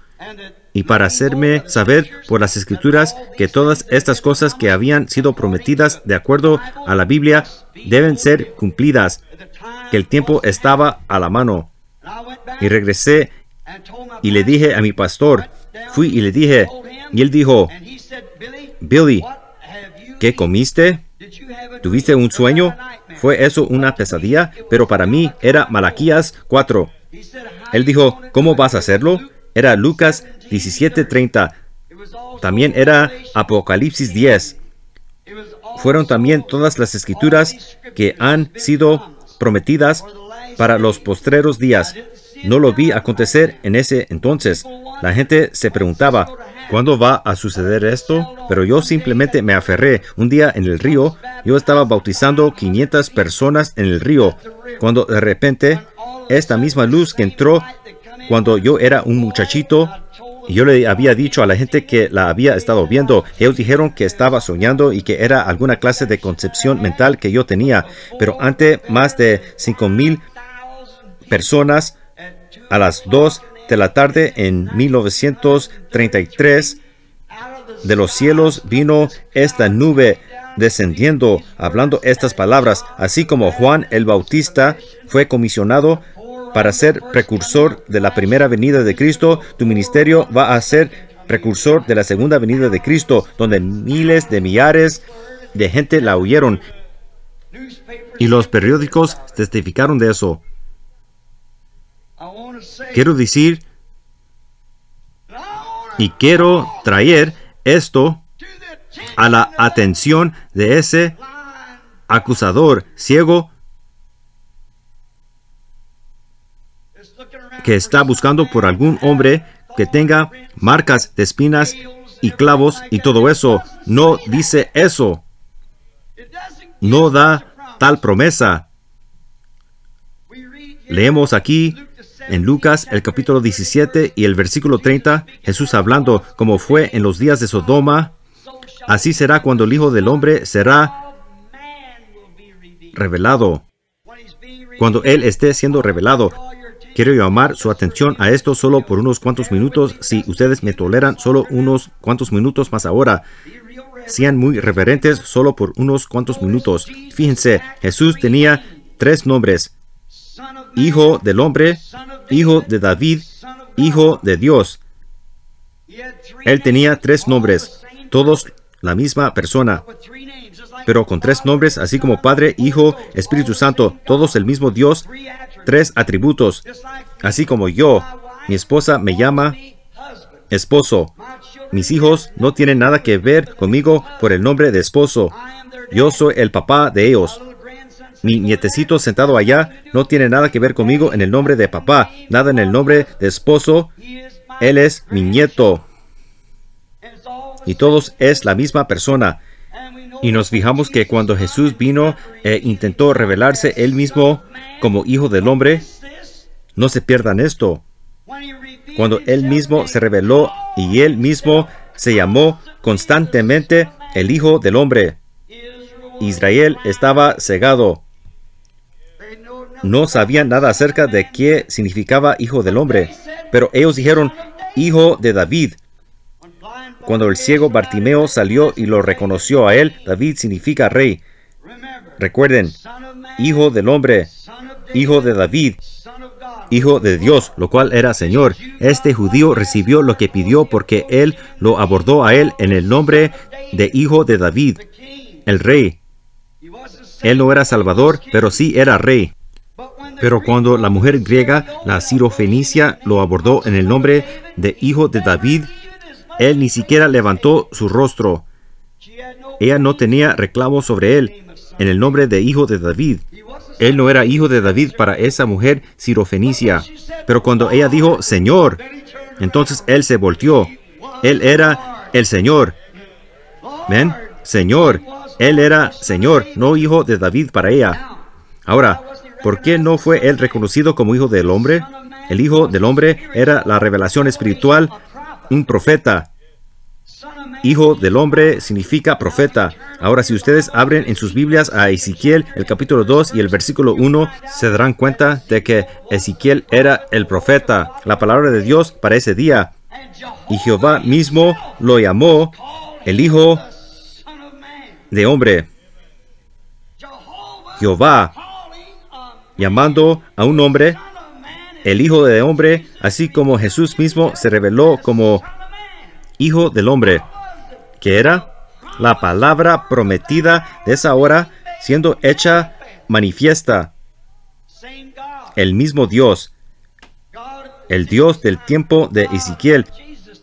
y para hacerme saber por las escrituras que todas estas cosas que habían sido prometidas de acuerdo a la Biblia deben ser cumplidas, que el tiempo estaba a la mano. Y regresé y le dije a mi pastor, fui y le dije, y él dijo, Billy, ¿qué comiste? ¿Tuviste un sueño? ¿Fue eso una pesadilla? Pero para mí era Malaquías 4. Él dijo, ¿cómo vas a hacerlo? Era Lucas 17:30. También era Apocalipsis 10. Fueron también todas las escrituras que han sido prometidas para los postreros días. No lo vi acontecer en ese entonces. La gente se preguntaba, ¿cuándo va a suceder esto? Pero yo simplemente me aferré. Un día en el río, yo estaba bautizando 500 personas en el río, cuando de repente esta misma luz que entró cuando yo era un muchachito yo le había dicho a la gente que la había estado viendo. Ellos dijeron que estaba soñando y que era alguna clase de concepción mental que yo tenía. Pero ante más de 5,000 personas a las 2 de la tarde en 1933, de los cielos vino esta nube descendiendo, hablando estas palabras, así como Juan el Bautista fue comisionado para ser precursor de la primera venida de Cristo, tu ministerio va a ser precursor de la segunda venida de Cristo, donde miles de millares de gente la oyeron. Y los periódicos testificaron de eso. Quiero decir y quiero traer esto a la atención de ese acusador ciego que está buscando por algún hombre que tenga marcas de espinas y clavos y todo eso. No dice eso. No da tal promesa. Leemos aquí en Lucas el capítulo 17 y el versículo 30, Jesús hablando, como fue en los días de Sodoma, así será cuando el Hijo del Hombre será revelado. Cuando Él esté siendo revelado, Quiero llamar su atención a esto solo por unos cuantos minutos, si ustedes me toleran solo unos cuantos minutos más ahora. Sean muy reverentes solo por unos cuantos minutos. Fíjense, Jesús tenía tres nombres. Hijo del hombre, hijo de David, hijo de Dios. Él tenía tres nombres, todos la misma persona pero con tres nombres, así como Padre, Hijo, Espíritu Santo, todos el mismo Dios, tres atributos, así como yo. Mi esposa me llama esposo. Mis hijos no tienen nada que ver conmigo por el nombre de esposo. Yo soy el papá de ellos. Mi nietecito sentado allá no tiene nada que ver conmigo en el nombre de papá, nada en el nombre de esposo. Él es mi nieto. Y todos es la misma persona y nos fijamos que cuando Jesús vino e intentó revelarse él mismo como hijo del hombre, no se pierdan esto. Cuando él mismo se reveló y él mismo se llamó constantemente el hijo del hombre. Israel estaba cegado. No sabían nada acerca de qué significaba hijo del hombre, pero ellos dijeron, hijo de David, cuando el ciego Bartimeo salió y lo reconoció a él, David significa rey. Recuerden, hijo del hombre, hijo de David, hijo de Dios, lo cual era Señor. Este judío recibió lo que pidió porque él lo abordó a él en el nombre de hijo de David, el rey. Él no era Salvador, pero sí era rey. Pero cuando la mujer griega, la sirofenicia, lo abordó en el nombre de hijo de David, él ni siquiera levantó su rostro. Ella no tenía reclamo sobre él en el nombre de hijo de David. Él no era hijo de David para esa mujer sirofenicia. Pero cuando ella dijo, Señor, entonces él se volteó. Él era el Señor. ¿Ven? Señor. Él era Señor, no hijo de David para ella. Ahora, ¿por qué no fue él reconocido como hijo del hombre? El hijo del hombre era la revelación espiritual un profeta. Hijo del hombre significa profeta. Ahora si ustedes abren en sus Biblias a Ezequiel el capítulo 2 y el versículo 1, se darán cuenta de que Ezequiel era el profeta, la palabra de Dios para ese día. Y Jehová mismo lo llamó el Hijo de hombre. Jehová llamando a un hombre el Hijo de Hombre, así como Jesús mismo se reveló como Hijo del Hombre, que era la palabra prometida de esa hora siendo hecha manifiesta. El mismo Dios, el Dios del tiempo de Ezequiel,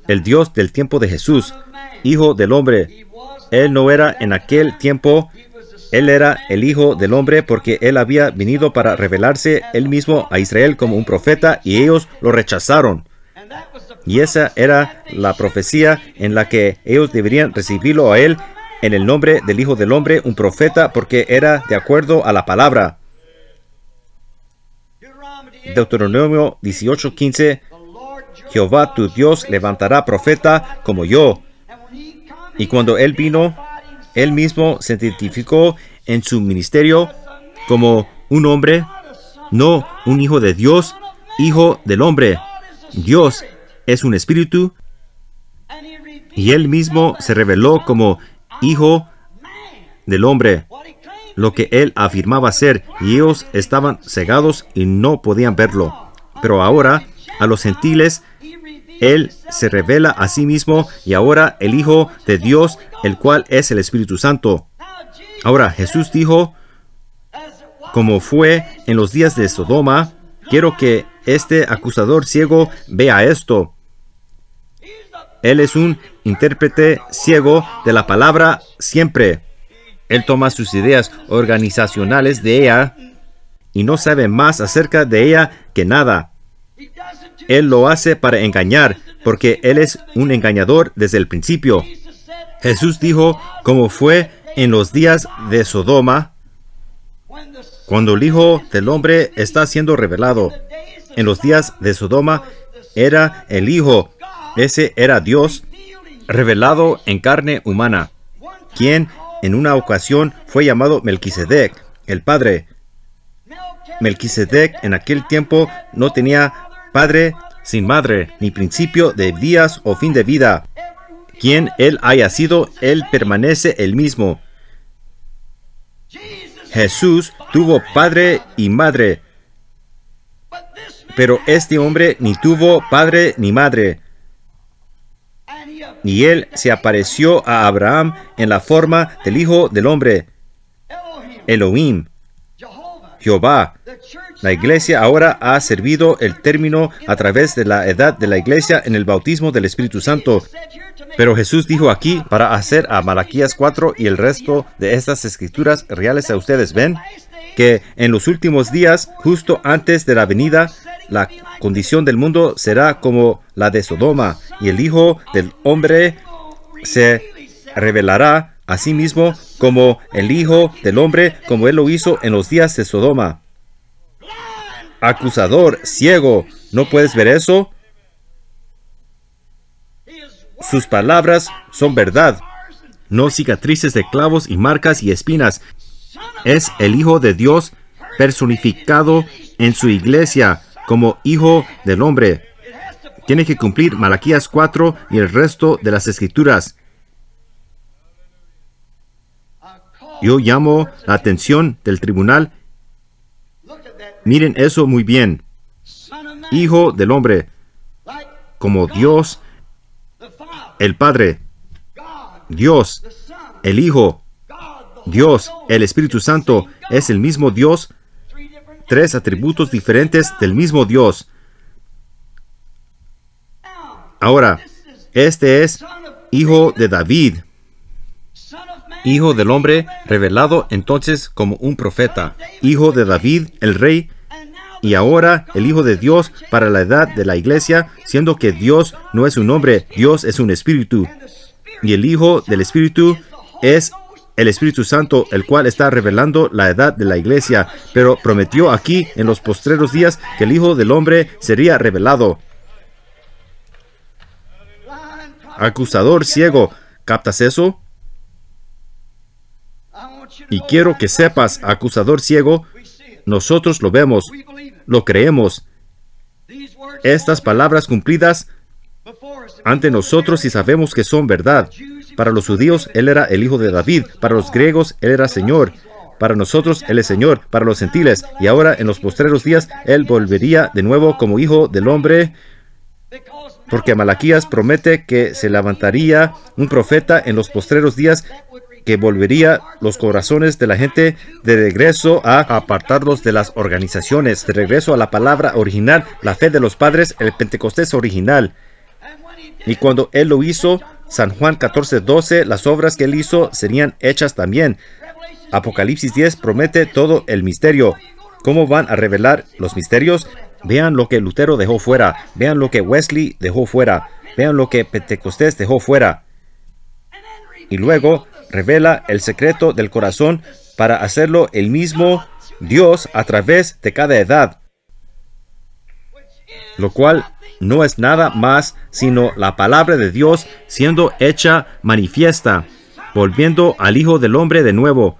el Dios del tiempo de Jesús, Hijo del Hombre. Él no era en aquel tiempo él era el Hijo del Hombre porque él había venido para revelarse él mismo a Israel como un profeta y ellos lo rechazaron. Y esa era la profecía en la que ellos deberían recibirlo a él en el nombre del Hijo del Hombre, un profeta, porque era de acuerdo a la palabra. Deuteronomio 18:15 Jehová tu Dios levantará profeta como yo. Y cuando él vino, él mismo se identificó en su ministerio como un hombre, no un hijo de Dios, hijo del hombre. Dios es un espíritu y él mismo se reveló como hijo del hombre, lo que él afirmaba ser, y ellos estaban cegados y no podían verlo. Pero ahora a los gentiles él se revela a sí mismo y ahora el Hijo de Dios, el cual es el Espíritu Santo. Ahora Jesús dijo, como fue en los días de Sodoma, quiero que este acusador ciego vea esto. Él es un intérprete ciego de la palabra siempre. Él toma sus ideas organizacionales de ella y no sabe más acerca de ella que nada. Él lo hace para engañar, porque Él es un engañador desde el principio. Jesús dijo, como fue en los días de Sodoma, cuando el Hijo del Hombre está siendo revelado. En los días de Sodoma era el Hijo, ese era Dios, revelado en carne humana, quien en una ocasión fue llamado Melquisedec, el Padre. Melquisedec en aquel tiempo no tenía padre sin madre, ni principio de días o fin de vida. Quien él haya sido, él permanece el mismo. Jesús tuvo padre y madre, pero este hombre ni tuvo padre ni madre. Y él se apareció a Abraham en la forma del Hijo del Hombre, Elohim. Jehová. La iglesia ahora ha servido el término a través de la edad de la iglesia en el bautismo del Espíritu Santo. Pero Jesús dijo aquí para hacer a Malaquías 4 y el resto de estas escrituras reales a ustedes, ¿ven? Que en los últimos días, justo antes de la venida, la condición del mundo será como la de Sodoma, y el Hijo del Hombre se revelará Asimismo, como el Hijo del Hombre, como él lo hizo en los días de Sodoma. Acusador, ciego, ¿no puedes ver eso? Sus palabras son verdad. No cicatrices de clavos y marcas y espinas. Es el Hijo de Dios personificado en su iglesia como Hijo del Hombre. Tiene que cumplir Malaquías 4 y el resto de las escrituras. Yo llamo la atención del tribunal. Miren eso muy bien. Hijo del hombre, como Dios, el Padre, Dios, el Hijo, Dios, el Espíritu Santo, es el mismo Dios, tres atributos diferentes del mismo Dios. Ahora, este es hijo de David, Hijo del hombre, revelado entonces como un profeta, hijo de David, el rey, y ahora el Hijo de Dios para la edad de la iglesia, siendo que Dios no es un hombre, Dios es un espíritu. Y el Hijo del Espíritu es el Espíritu Santo, el cual está revelando la edad de la iglesia, pero prometió aquí en los postreros días que el Hijo del Hombre sería revelado. Acusador ciego, ¿captas eso? Y quiero que sepas, acusador ciego, nosotros lo vemos, lo creemos. Estas palabras cumplidas ante nosotros y sabemos que son verdad. Para los judíos, Él era el hijo de David. Para los griegos, Él era Señor. Para nosotros, Él es Señor. Para los gentiles. Y ahora, en los postreros días, Él volvería de nuevo como hijo del hombre. Porque Malaquías promete que se levantaría un profeta en los postreros días que volvería los corazones de la gente de regreso a apartarlos de las organizaciones, de regreso a la palabra original, la fe de los padres, el Pentecostés original. Y cuando Él lo hizo, San Juan 12, las obras que Él hizo serían hechas también. Apocalipsis 10 promete todo el misterio. ¿Cómo van a revelar los misterios? Vean lo que Lutero dejó fuera, vean lo que Wesley dejó fuera, vean lo que Pentecostés dejó fuera. Y luego revela el secreto del corazón para hacerlo el mismo Dios a través de cada edad, lo cual no es nada más sino la palabra de Dios siendo hecha manifiesta, volviendo al Hijo del Hombre de nuevo.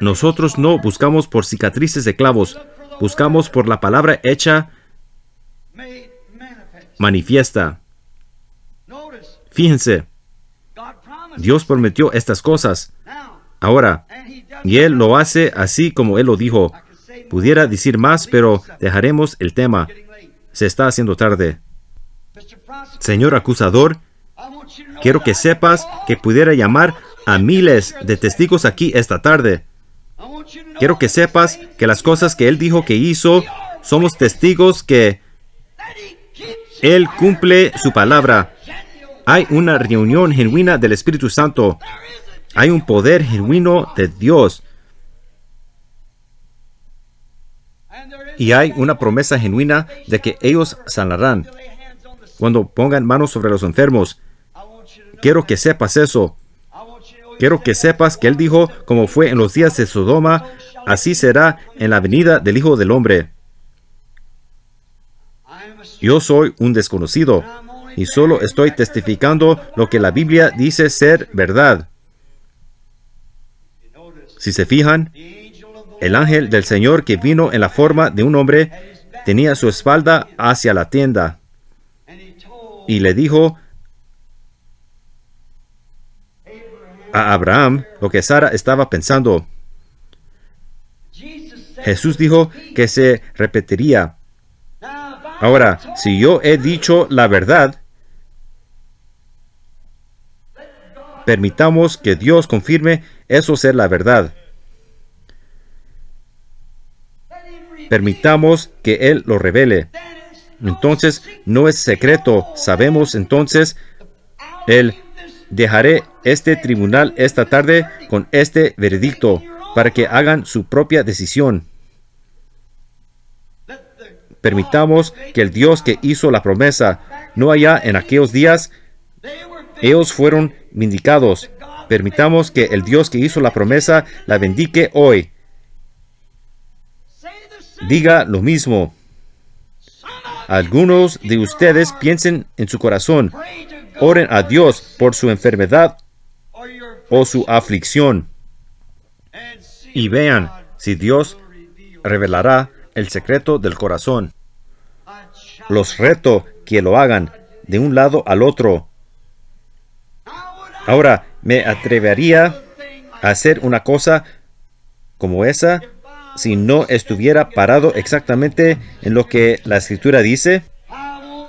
Nosotros no buscamos por cicatrices de clavos, buscamos por la palabra hecha manifiesta. Fíjense, Dios prometió estas cosas. Ahora, y Él lo hace así como Él lo dijo. Pudiera decir más, pero dejaremos el tema. Se está haciendo tarde. Señor acusador, quiero que sepas que pudiera llamar a miles de testigos aquí esta tarde. Quiero que sepas que las cosas que Él dijo que hizo, somos testigos que Él cumple su palabra. Hay una reunión genuina del Espíritu Santo. Hay un poder genuino de Dios. Y hay una promesa genuina de que ellos sanarán cuando pongan manos sobre los enfermos. Quiero que sepas eso. Quiero que sepas que Él dijo, como fue en los días de Sodoma, así será en la venida del Hijo del Hombre. Yo soy un desconocido y solo estoy testificando lo que la Biblia dice ser verdad. Si se fijan, el ángel del Señor que vino en la forma de un hombre tenía su espalda hacia la tienda y le dijo a Abraham lo que Sara estaba pensando. Jesús dijo que se repetiría. Ahora, si yo he dicho la verdad, Permitamos que Dios confirme eso ser la verdad. Permitamos que Él lo revele. Entonces no es secreto. Sabemos entonces él dejaré este tribunal esta tarde con este veredicto para que hagan su propia decisión. Permitamos que el Dios que hizo la promesa no haya en aquellos días, ellos fueron vindicados. Permitamos que el Dios que hizo la promesa la bendique hoy. Diga lo mismo. Algunos de ustedes piensen en su corazón, oren a Dios por su enfermedad o su aflicción. Y vean si Dios revelará el secreto del corazón. Los reto que lo hagan de un lado al otro. Ahora, me atrevería a hacer una cosa como esa si no estuviera parado exactamente en lo que la escritura dice?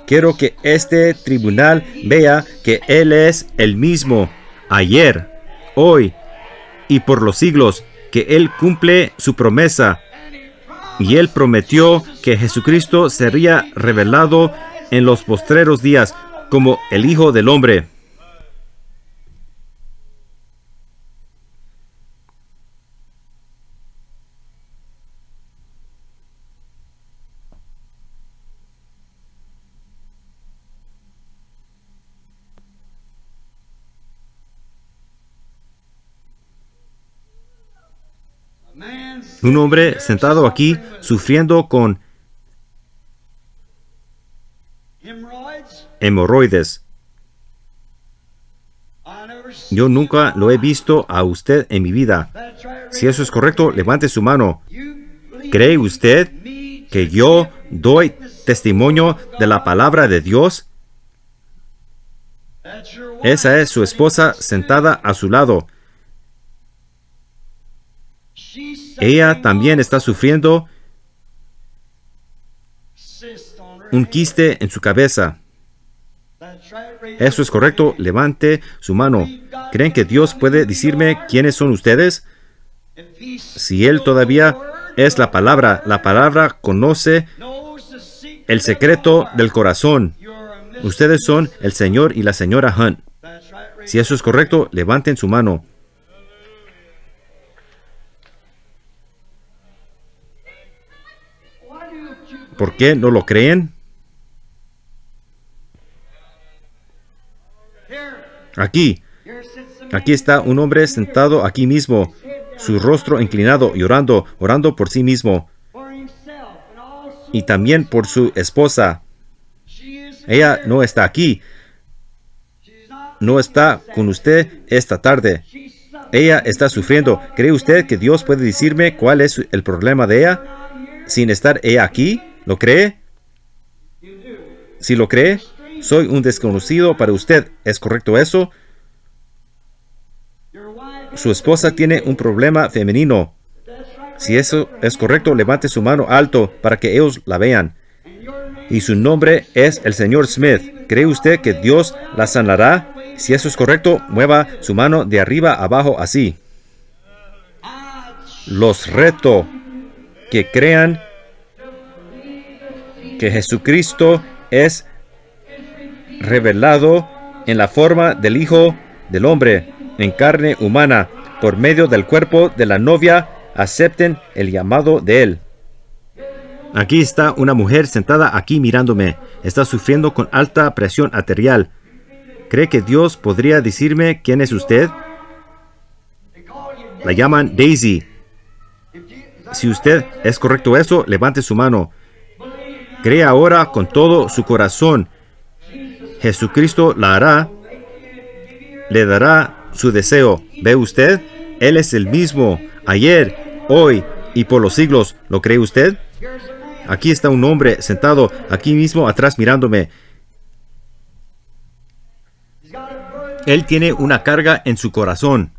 Quiero que este tribunal vea que Él es el mismo ayer, hoy y por los siglos, que Él cumple su promesa. Y Él prometió que Jesucristo sería revelado en los postreros días como el Hijo del Hombre. Un hombre sentado aquí sufriendo con hemorroides. Yo nunca lo he visto a usted en mi vida. Si eso es correcto, levante su mano. ¿Cree usted que yo doy testimonio de la palabra de Dios? Esa es su esposa sentada a su lado. Ella también está sufriendo un quiste en su cabeza. Eso es correcto. Levante su mano. ¿Creen que Dios puede decirme quiénes son ustedes? Si Él todavía es la palabra, la palabra conoce el secreto del corazón. Ustedes son el señor y la señora Hunt. Si eso es correcto, levanten su mano. ¿Por qué no lo creen? Aquí, aquí está un hombre sentado aquí mismo, su rostro inclinado y orando, orando por sí mismo y también por su esposa. Ella no está aquí, no está con usted esta tarde. Ella está sufriendo. ¿Cree usted que Dios puede decirme cuál es el problema de ella sin estar ella aquí? ¿Lo cree? Si lo cree, soy un desconocido para usted. ¿Es correcto eso? Su esposa tiene un problema femenino. Si eso es correcto, levante su mano alto para que ellos la vean. Y su nombre es el señor Smith. ¿Cree usted que Dios la sanará? Si eso es correcto, mueva su mano de arriba abajo así. Los reto que crean que Jesucristo es revelado en la forma del Hijo del Hombre, en carne humana, por medio del cuerpo de la novia, acepten el llamado de Él. Aquí está una mujer sentada aquí mirándome. Está sufriendo con alta presión arterial. ¿Cree que Dios podría decirme quién es usted? La llaman Daisy. Si usted es correcto eso, levante su mano. Cree ahora con todo su corazón. Jesucristo la hará, le dará su deseo. ¿Ve usted? Él es el mismo ayer, hoy y por los siglos. ¿Lo cree usted? Aquí está un hombre sentado aquí mismo atrás mirándome. Él tiene una carga en su corazón.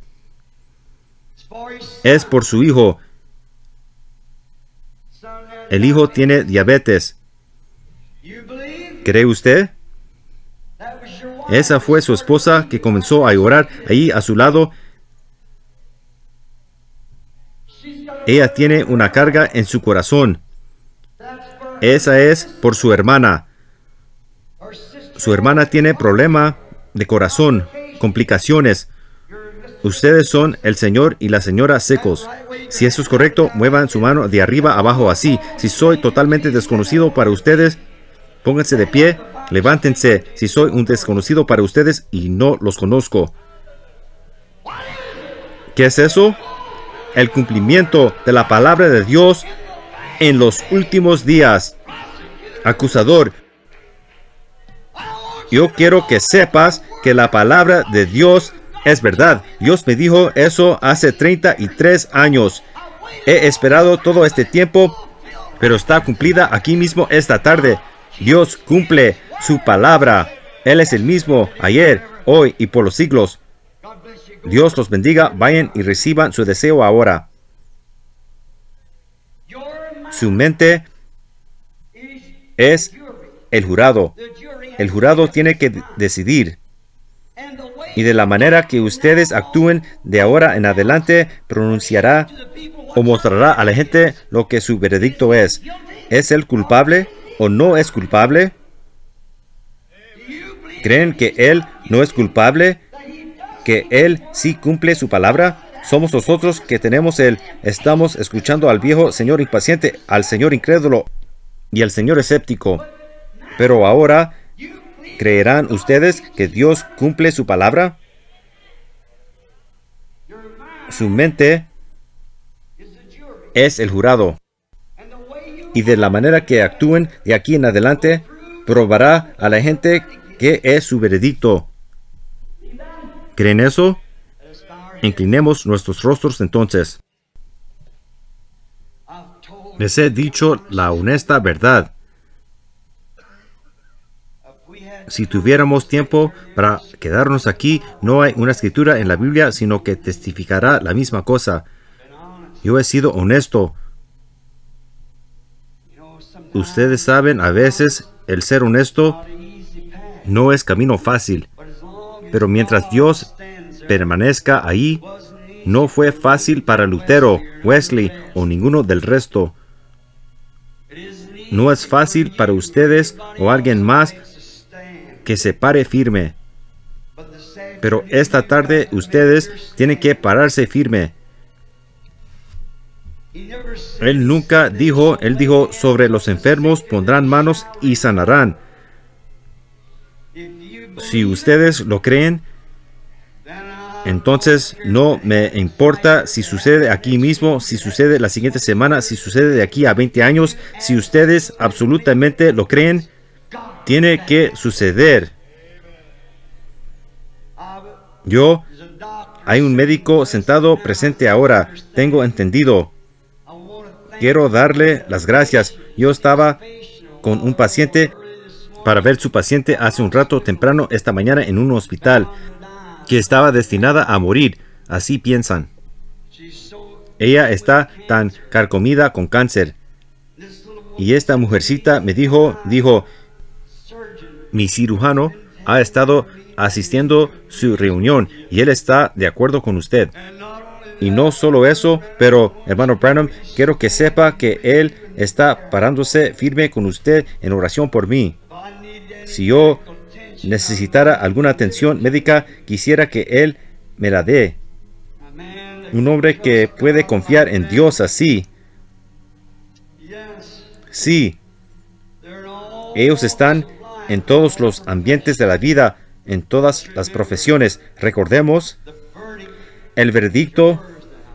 Es por su hijo. El hijo tiene diabetes. ¿Cree usted? Esa fue su esposa que comenzó a llorar ahí a su lado. Ella tiene una carga en su corazón. Esa es por su hermana. Su hermana tiene problema de corazón, complicaciones. Ustedes son el señor y la señora secos. Si eso es correcto, muevan su mano de arriba abajo así. Si soy totalmente desconocido para ustedes, Pónganse de pie, levántense, si soy un desconocido para ustedes y no los conozco. ¿Qué es eso? El cumplimiento de la palabra de Dios en los últimos días. Acusador, yo quiero que sepas que la palabra de Dios es verdad. Dios me dijo eso hace 33 años. He esperado todo este tiempo, pero está cumplida aquí mismo esta tarde. Dios cumple su palabra. Él es el mismo ayer, hoy y por los siglos. Dios los bendiga. Vayan y reciban su deseo ahora. Su mente es el jurado. El jurado tiene que decidir. Y de la manera que ustedes actúen de ahora en adelante, pronunciará o mostrará a la gente lo que su veredicto es. ¿Es el culpable? o no es culpable? ¿Creen que Él no es culpable? ¿Que Él sí cumple su palabra? Somos nosotros que tenemos él. estamos escuchando al viejo señor impaciente, al señor incrédulo y al señor escéptico. Pero ahora, ¿creerán ustedes que Dios cumple su palabra? Su mente es el jurado y de la manera que actúen de aquí en adelante probará a la gente que es su veredicto. ¿Creen eso? Inclinemos nuestros rostros entonces. Les he dicho la honesta verdad. Si tuviéramos tiempo para quedarnos aquí, no hay una escritura en la Biblia, sino que testificará la misma cosa. Yo he sido honesto. Ustedes saben, a veces el ser honesto no es camino fácil, pero mientras Dios permanezca ahí, no fue fácil para Lutero, Wesley o ninguno del resto. No es fácil para ustedes o alguien más que se pare firme. Pero esta tarde ustedes tienen que pararse firme él nunca dijo, él dijo, sobre los enfermos pondrán manos y sanarán. Si ustedes lo creen, entonces no me importa si sucede aquí mismo, si sucede la siguiente semana, si sucede de aquí a 20 años, si ustedes absolutamente lo creen, tiene que suceder. Yo, hay un médico sentado presente ahora, tengo entendido. Quiero darle las gracias. Yo estaba con un paciente para ver su paciente hace un rato temprano esta mañana en un hospital que estaba destinada a morir. Así piensan. Ella está tan carcomida con cáncer. Y esta mujercita me dijo, dijo, mi cirujano ha estado asistiendo su reunión y él está de acuerdo con usted. Y no solo eso, pero hermano Branham, quiero que sepa que Él está parándose firme con usted en oración por mí. Si yo necesitara alguna atención médica, quisiera que Él me la dé. Un hombre que puede confiar en Dios así. Sí, ellos están en todos los ambientes de la vida, en todas las profesiones. Recordemos, el verdicto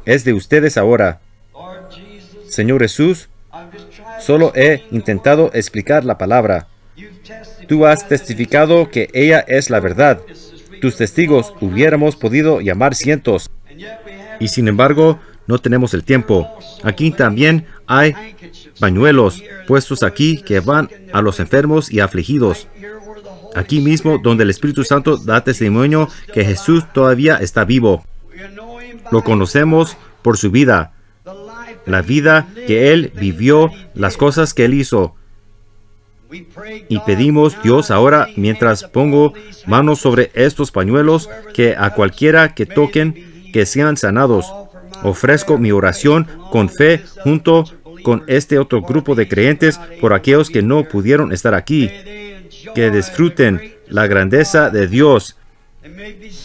es de ustedes ahora. Señor Jesús, solo he intentado explicar la palabra. Tú has testificado que ella es la verdad. Tus testigos hubiéramos podido llamar cientos. Y sin embargo, no tenemos el tiempo. Aquí también hay pañuelos puestos aquí que van a los enfermos y afligidos. Aquí mismo donde el Espíritu Santo da testimonio que Jesús todavía está vivo. Lo conocemos por su vida, la vida que Él vivió, las cosas que Él hizo. Y pedimos, Dios, ahora, mientras pongo manos sobre estos pañuelos, que a cualquiera que toquen, que sean sanados. Ofrezco mi oración con fe junto con este otro grupo de creyentes por aquellos que no pudieron estar aquí. Que disfruten la grandeza de Dios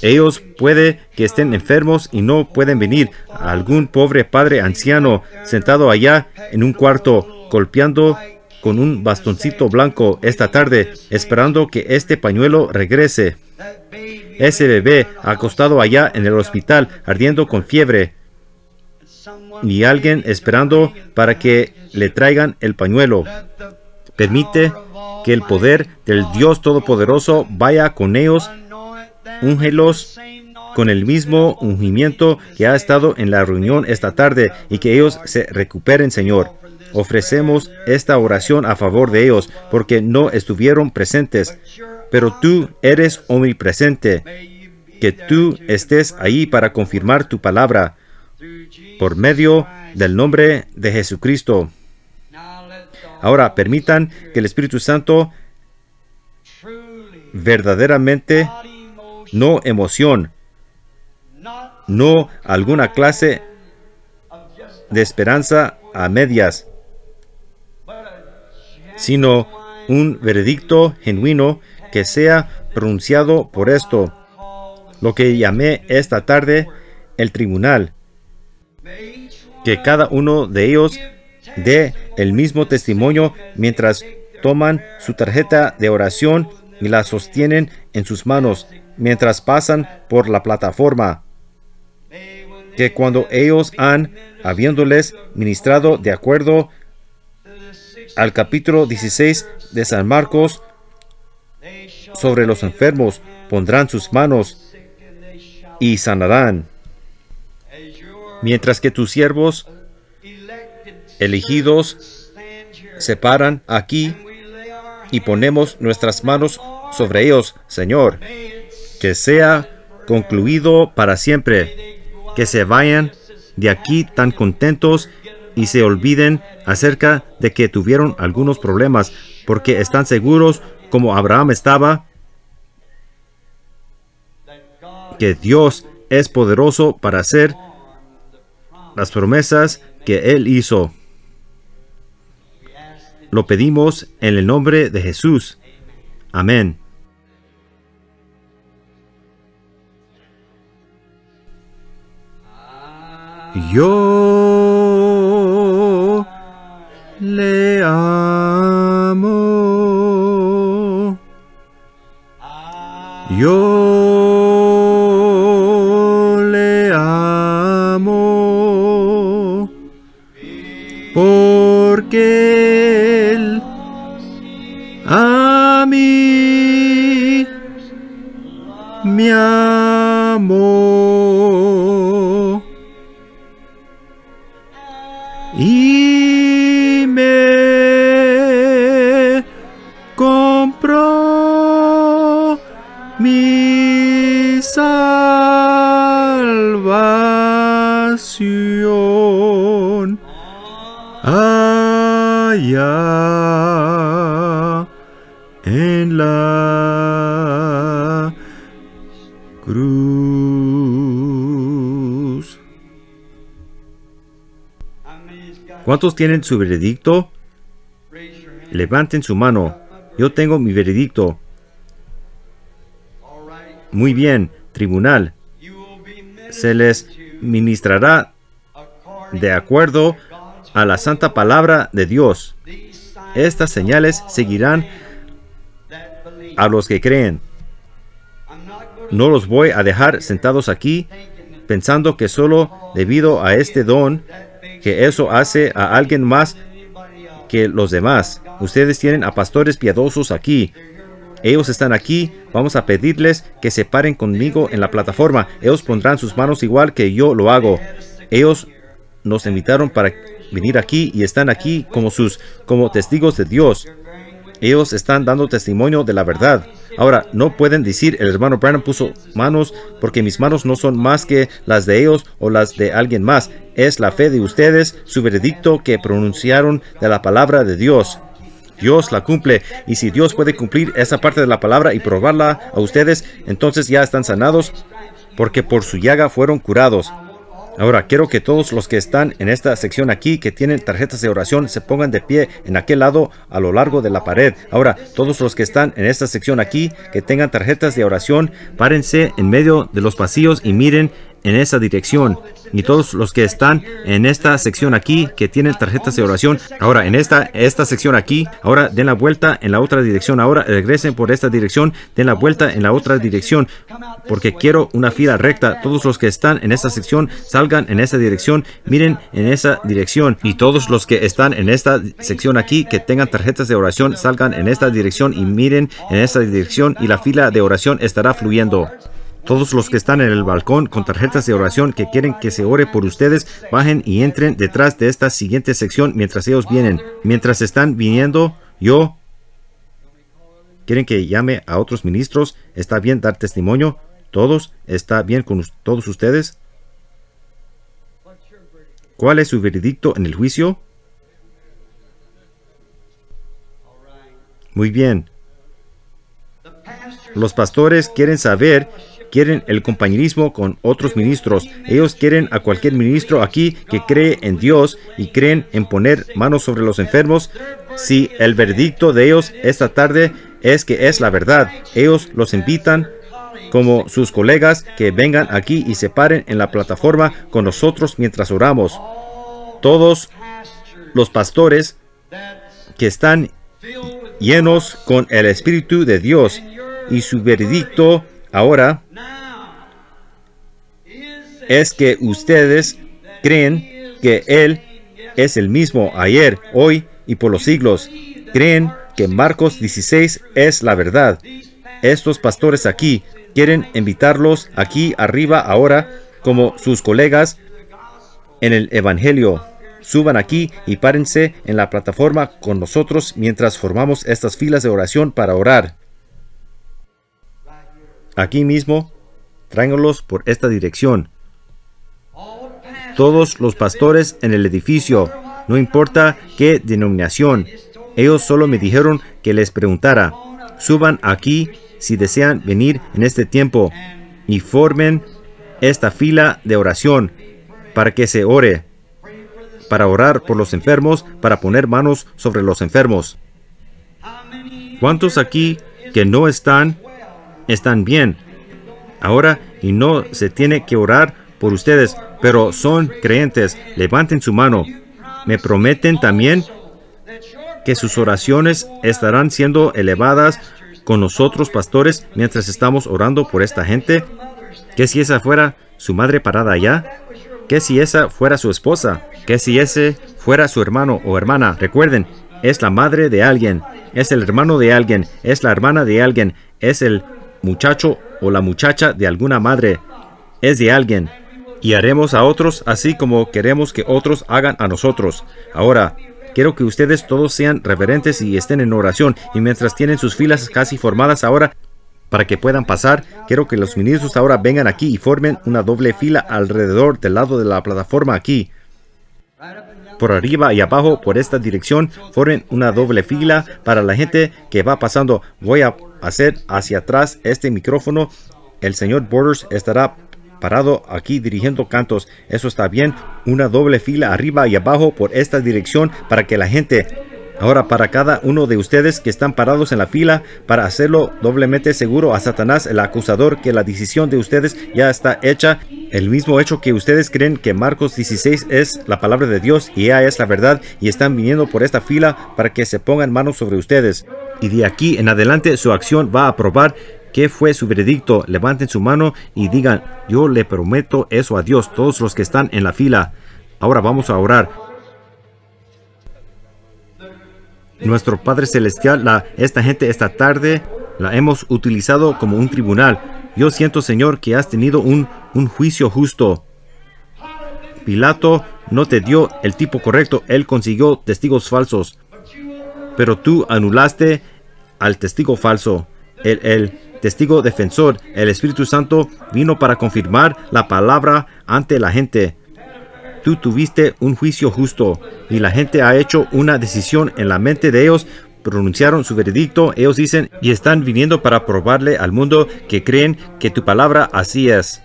ellos puede que estén enfermos y no pueden venir. A algún pobre padre anciano sentado allá en un cuarto golpeando con un bastoncito blanco esta tarde, esperando que este pañuelo regrese. Ese bebé acostado allá en el hospital, ardiendo con fiebre, Ni alguien esperando para que le traigan el pañuelo. Permite que el poder del Dios Todopoderoso vaya con ellos úngelos con el mismo ungimiento que ha estado en la reunión esta tarde y que ellos se recuperen, Señor. Ofrecemos esta oración a favor de ellos porque no estuvieron presentes, pero tú eres omnipresente. Que tú estés ahí para confirmar tu palabra por medio del nombre de Jesucristo. Ahora permitan que el Espíritu Santo verdaderamente no emoción, no alguna clase de esperanza a medias, sino un veredicto genuino que sea pronunciado por esto, lo que llamé esta tarde el tribunal, que cada uno de ellos dé el mismo testimonio mientras toman su tarjeta de oración y la sostienen en sus manos mientras pasan por la plataforma, que cuando ellos han, habiéndoles ministrado de acuerdo al capítulo 16 de San Marcos, sobre los enfermos pondrán sus manos y sanarán. Mientras que tus siervos elegidos se paran aquí y ponemos nuestras manos sobre ellos, Señor que sea concluido para siempre, que se vayan de aquí tan contentos y se olviden acerca de que tuvieron algunos problemas, porque están seguros, como Abraham estaba, que Dios es poderoso para hacer las promesas que Él hizo. Lo pedimos en el nombre de Jesús. Amén. Yo le amo. Yo le amo. Porque él a mí me ¿Cuántos tienen su veredicto? Levanten su mano. Yo tengo mi veredicto. Muy bien, tribunal. Se les ministrará de acuerdo a la santa palabra de Dios. Estas señales seguirán a los que creen. No los voy a dejar sentados aquí pensando que solo debido a este don que eso hace a alguien más que los demás. Ustedes tienen a pastores piadosos aquí. Ellos están aquí, vamos a pedirles que se paren conmigo en la plataforma. Ellos pondrán sus manos igual que yo lo hago. Ellos nos invitaron para venir aquí y están aquí como sus como testigos de Dios. Ellos están dando testimonio de la verdad. Ahora, no pueden decir, el hermano Branham puso manos porque mis manos no son más que las de ellos o las de alguien más. Es la fe de ustedes, su veredicto que pronunciaron de la palabra de Dios. Dios la cumple. Y si Dios puede cumplir esa parte de la palabra y probarla a ustedes, entonces ya están sanados porque por su llaga fueron curados. Ahora quiero que todos los que están en esta sección aquí que tienen tarjetas de oración se pongan de pie en aquel lado a lo largo de la pared. Ahora todos los que están en esta sección aquí que tengan tarjetas de oración párense en medio de los pasillos y miren en esa dirección. Y todos los que están en esta sección aquí, que tienen tarjetas de oración, ahora en esta, esta sección aquí, ahora den la vuelta en la otra dirección, ahora regresen por esta dirección, den la vuelta en la otra dirección, porque quiero una fila recta. Todos los que están en esta sección, salgan en esa dirección, miren en esa dirección. Y todos los que están en esta sección aquí, que tengan tarjetas de oración, salgan en esta dirección y miren en esa dirección y la fila de oración estará fluyendo. Todos los que están en el balcón con tarjetas de oración que quieren que se ore por ustedes, bajen y entren detrás de esta siguiente sección mientras ellos vienen. Mientras están viniendo, yo... ¿Quieren que llame a otros ministros? ¿Está bien dar testimonio? ¿Todos? ¿Está bien con todos ustedes? ¿Cuál es su veredicto en el juicio? Muy bien. Los pastores quieren saber quieren el compañerismo con otros ministros. Ellos quieren a cualquier ministro aquí que cree en Dios y creen en poner manos sobre los enfermos. Si el verdicto de ellos esta tarde es que es la verdad, ellos los invitan como sus colegas que vengan aquí y se paren en la plataforma con nosotros mientras oramos. Todos los pastores que están llenos con el Espíritu de Dios y su veredicto Ahora es que ustedes creen que Él es el mismo ayer, hoy y por los siglos. Creen que Marcos 16 es la verdad. Estos pastores aquí quieren invitarlos aquí arriba ahora como sus colegas en el Evangelio. Suban aquí y párense en la plataforma con nosotros mientras formamos estas filas de oración para orar aquí mismo, tráiganlos por esta dirección. Todos los pastores en el edificio, no importa qué denominación, ellos solo me dijeron que les preguntara, suban aquí si desean venir en este tiempo y formen esta fila de oración para que se ore, para orar por los enfermos, para poner manos sobre los enfermos. ¿Cuántos aquí que no están están bien ahora y no se tiene que orar por ustedes, pero son creyentes. Levanten su mano. Me prometen también que sus oraciones estarán siendo elevadas con nosotros, pastores, mientras estamos orando por esta gente. Que si esa fuera su madre parada allá? Que si esa fuera su esposa? Que si ese fuera su hermano o hermana? Recuerden, es la madre de alguien, es el hermano de alguien, es la hermana de alguien, es el muchacho o la muchacha de alguna madre, es de alguien, y haremos a otros así como queremos que otros hagan a nosotros. Ahora, quiero que ustedes todos sean reverentes y estén en oración, y mientras tienen sus filas casi formadas ahora, para que puedan pasar, quiero que los ministros ahora vengan aquí y formen una doble fila alrededor del lado de la plataforma aquí por arriba y abajo por esta dirección, formen una doble fila para la gente que va pasando. Voy a hacer hacia atrás este micrófono. El señor Borders estará parado aquí dirigiendo cantos. Eso está bien. Una doble fila arriba y abajo por esta dirección para que la gente... Ahora, para cada uno de ustedes que están parados en la fila, para hacerlo doblemente seguro a Satanás, el acusador, que la decisión de ustedes ya está hecha el mismo hecho que ustedes creen que Marcos 16 es la palabra de Dios y ella es la verdad y están viniendo por esta fila para que se pongan manos sobre ustedes. Y de aquí en adelante su acción va a probar ¿Qué fue su veredicto? Levanten su mano y digan, yo le prometo eso a Dios, todos los que están en la fila. Ahora vamos a orar. Nuestro Padre Celestial, la, esta gente esta tarde la hemos utilizado como un tribunal yo siento, Señor, que has tenido un, un juicio justo. Pilato no te dio el tipo correcto, él consiguió testigos falsos. Pero tú anulaste al testigo falso. El, el, testigo defensor, el Espíritu Santo, vino para confirmar la palabra ante la gente. Tú tuviste un juicio justo y la gente ha hecho una decisión en la mente de ellos pronunciaron su veredicto, ellos dicen y están viniendo para probarle al mundo que creen que tu palabra así es.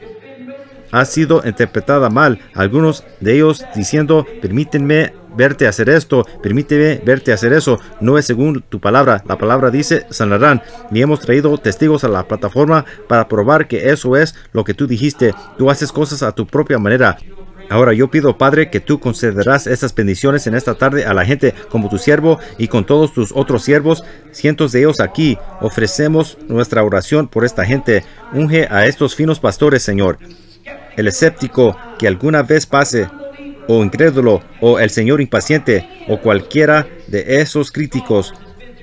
Ha sido interpretada mal, algunos de ellos diciendo, permíteme verte hacer esto, permíteme verte hacer eso, no es según tu palabra, la palabra dice sanarán, y hemos traído testigos a la plataforma para probar que eso es lo que tú dijiste, tú haces cosas a tu propia manera, Ahora yo pido, Padre, que tú concederás esas bendiciones en esta tarde a la gente como tu siervo y con todos tus otros siervos, cientos de ellos aquí. Ofrecemos nuestra oración por esta gente. Unge a estos finos pastores, Señor. El escéptico que alguna vez pase, o incrédulo, o el Señor impaciente, o cualquiera de esos críticos,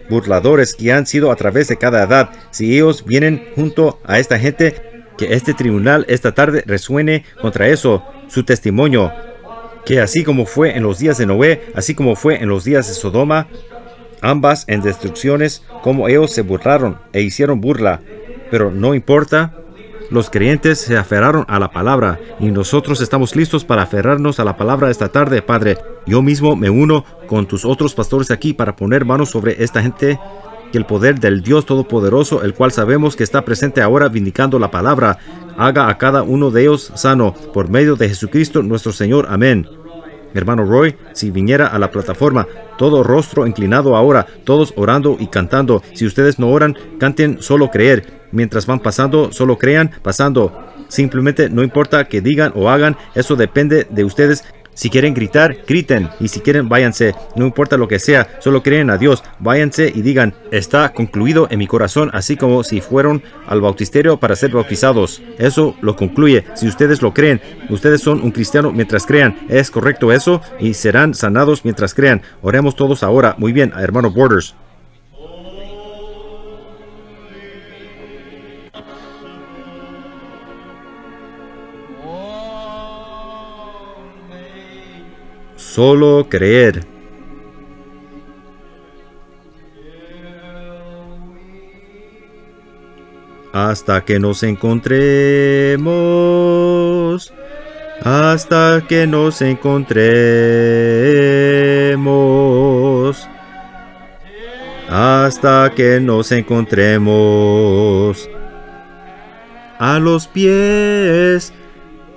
burladores que han sido a través de cada edad, si ellos vienen junto a esta gente, que este tribunal esta tarde resuene contra eso su testimonio, que así como fue en los días de Noé, así como fue en los días de Sodoma, ambas en destrucciones, como ellos se burlaron e hicieron burla. Pero no importa, los creyentes se aferraron a la palabra y nosotros estamos listos para aferrarnos a la palabra esta tarde, Padre. Yo mismo me uno con tus otros pastores aquí para poner manos sobre esta gente que el poder del Dios Todopoderoso, el cual sabemos que está presente ahora vindicando la palabra, haga a cada uno de ellos sano, por medio de Jesucristo nuestro Señor. Amén. hermano Roy, si viniera a la plataforma, todo rostro inclinado ahora, todos orando y cantando. Si ustedes no oran, canten solo creer. Mientras van pasando, solo crean pasando. Simplemente no importa que digan o hagan, eso depende de ustedes si quieren gritar, griten. Y si quieren, váyanse. No importa lo que sea, solo creen a Dios. Váyanse y digan, está concluido en mi corazón, así como si fueron al bautisterio para ser bautizados. Eso lo concluye. Si ustedes lo creen, ustedes son un cristiano mientras crean. ¿Es correcto eso? Y serán sanados mientras crean. Oremos todos ahora. Muy bien, hermano Borders. solo creer. Hasta que nos encontremos, hasta que nos encontremos, hasta que nos encontremos a los pies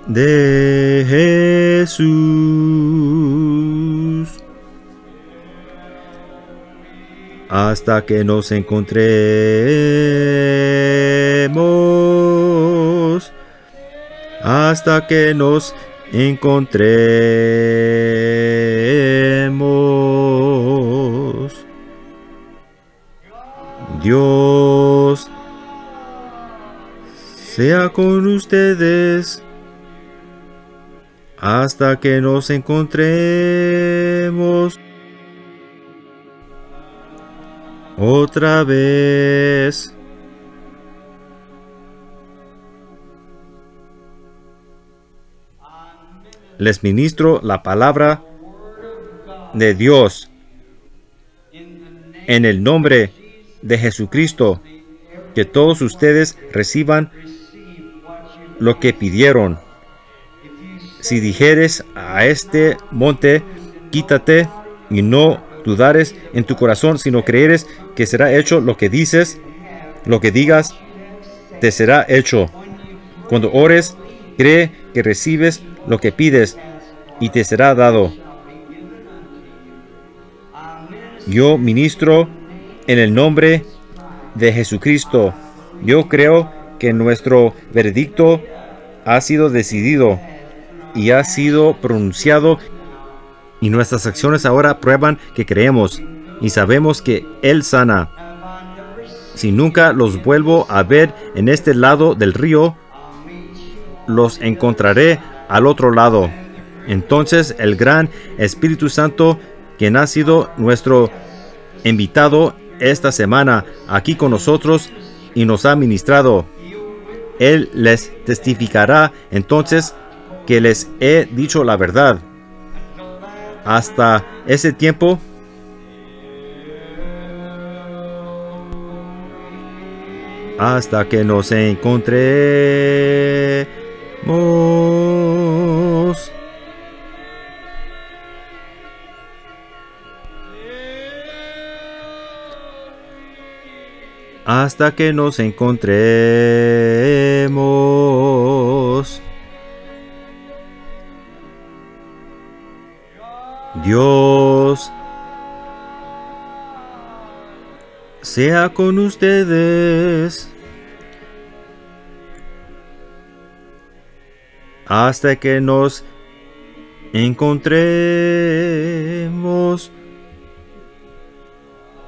de Jesús. Hasta que nos encontremos, hasta que nos encontremos. Dios sea con ustedes hasta que nos encontremos otra vez. Les ministro la palabra de Dios en el nombre de Jesucristo, que todos ustedes reciban lo que pidieron si dijeres a este monte, quítate y no dudares en tu corazón, sino creeres que será hecho lo que dices, lo que digas, te será hecho. Cuando ores, cree que recibes lo que pides y te será dado. Yo ministro en el nombre de Jesucristo. Yo creo que nuestro veredicto ha sido decidido y ha sido pronunciado y nuestras acciones ahora prueban que creemos y sabemos que Él sana. Si nunca los vuelvo a ver en este lado del río, los encontraré al otro lado. Entonces el gran Espíritu Santo, quien ha sido nuestro invitado esta semana aquí con nosotros y nos ha ministrado, Él les testificará entonces que les he dicho la verdad. Hasta ese tiempo, hasta que nos encontremos. Hasta que nos encontremos. Dios sea con ustedes hasta que nos encontremos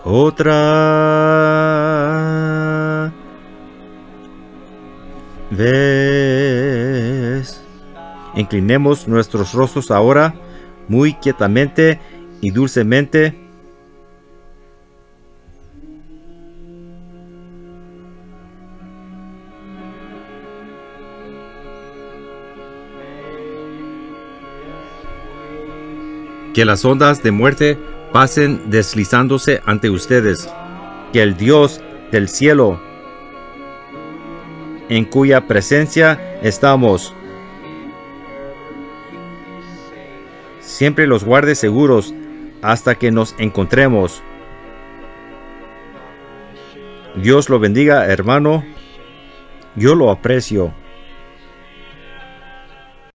otra vez. Inclinemos nuestros rostros ahora muy quietamente y dulcemente. Que las ondas de muerte pasen deslizándose ante ustedes. Que el Dios del cielo, en cuya presencia estamos, siempre los guarde seguros hasta que nos encontremos. Dios lo bendiga, hermano. Yo lo aprecio.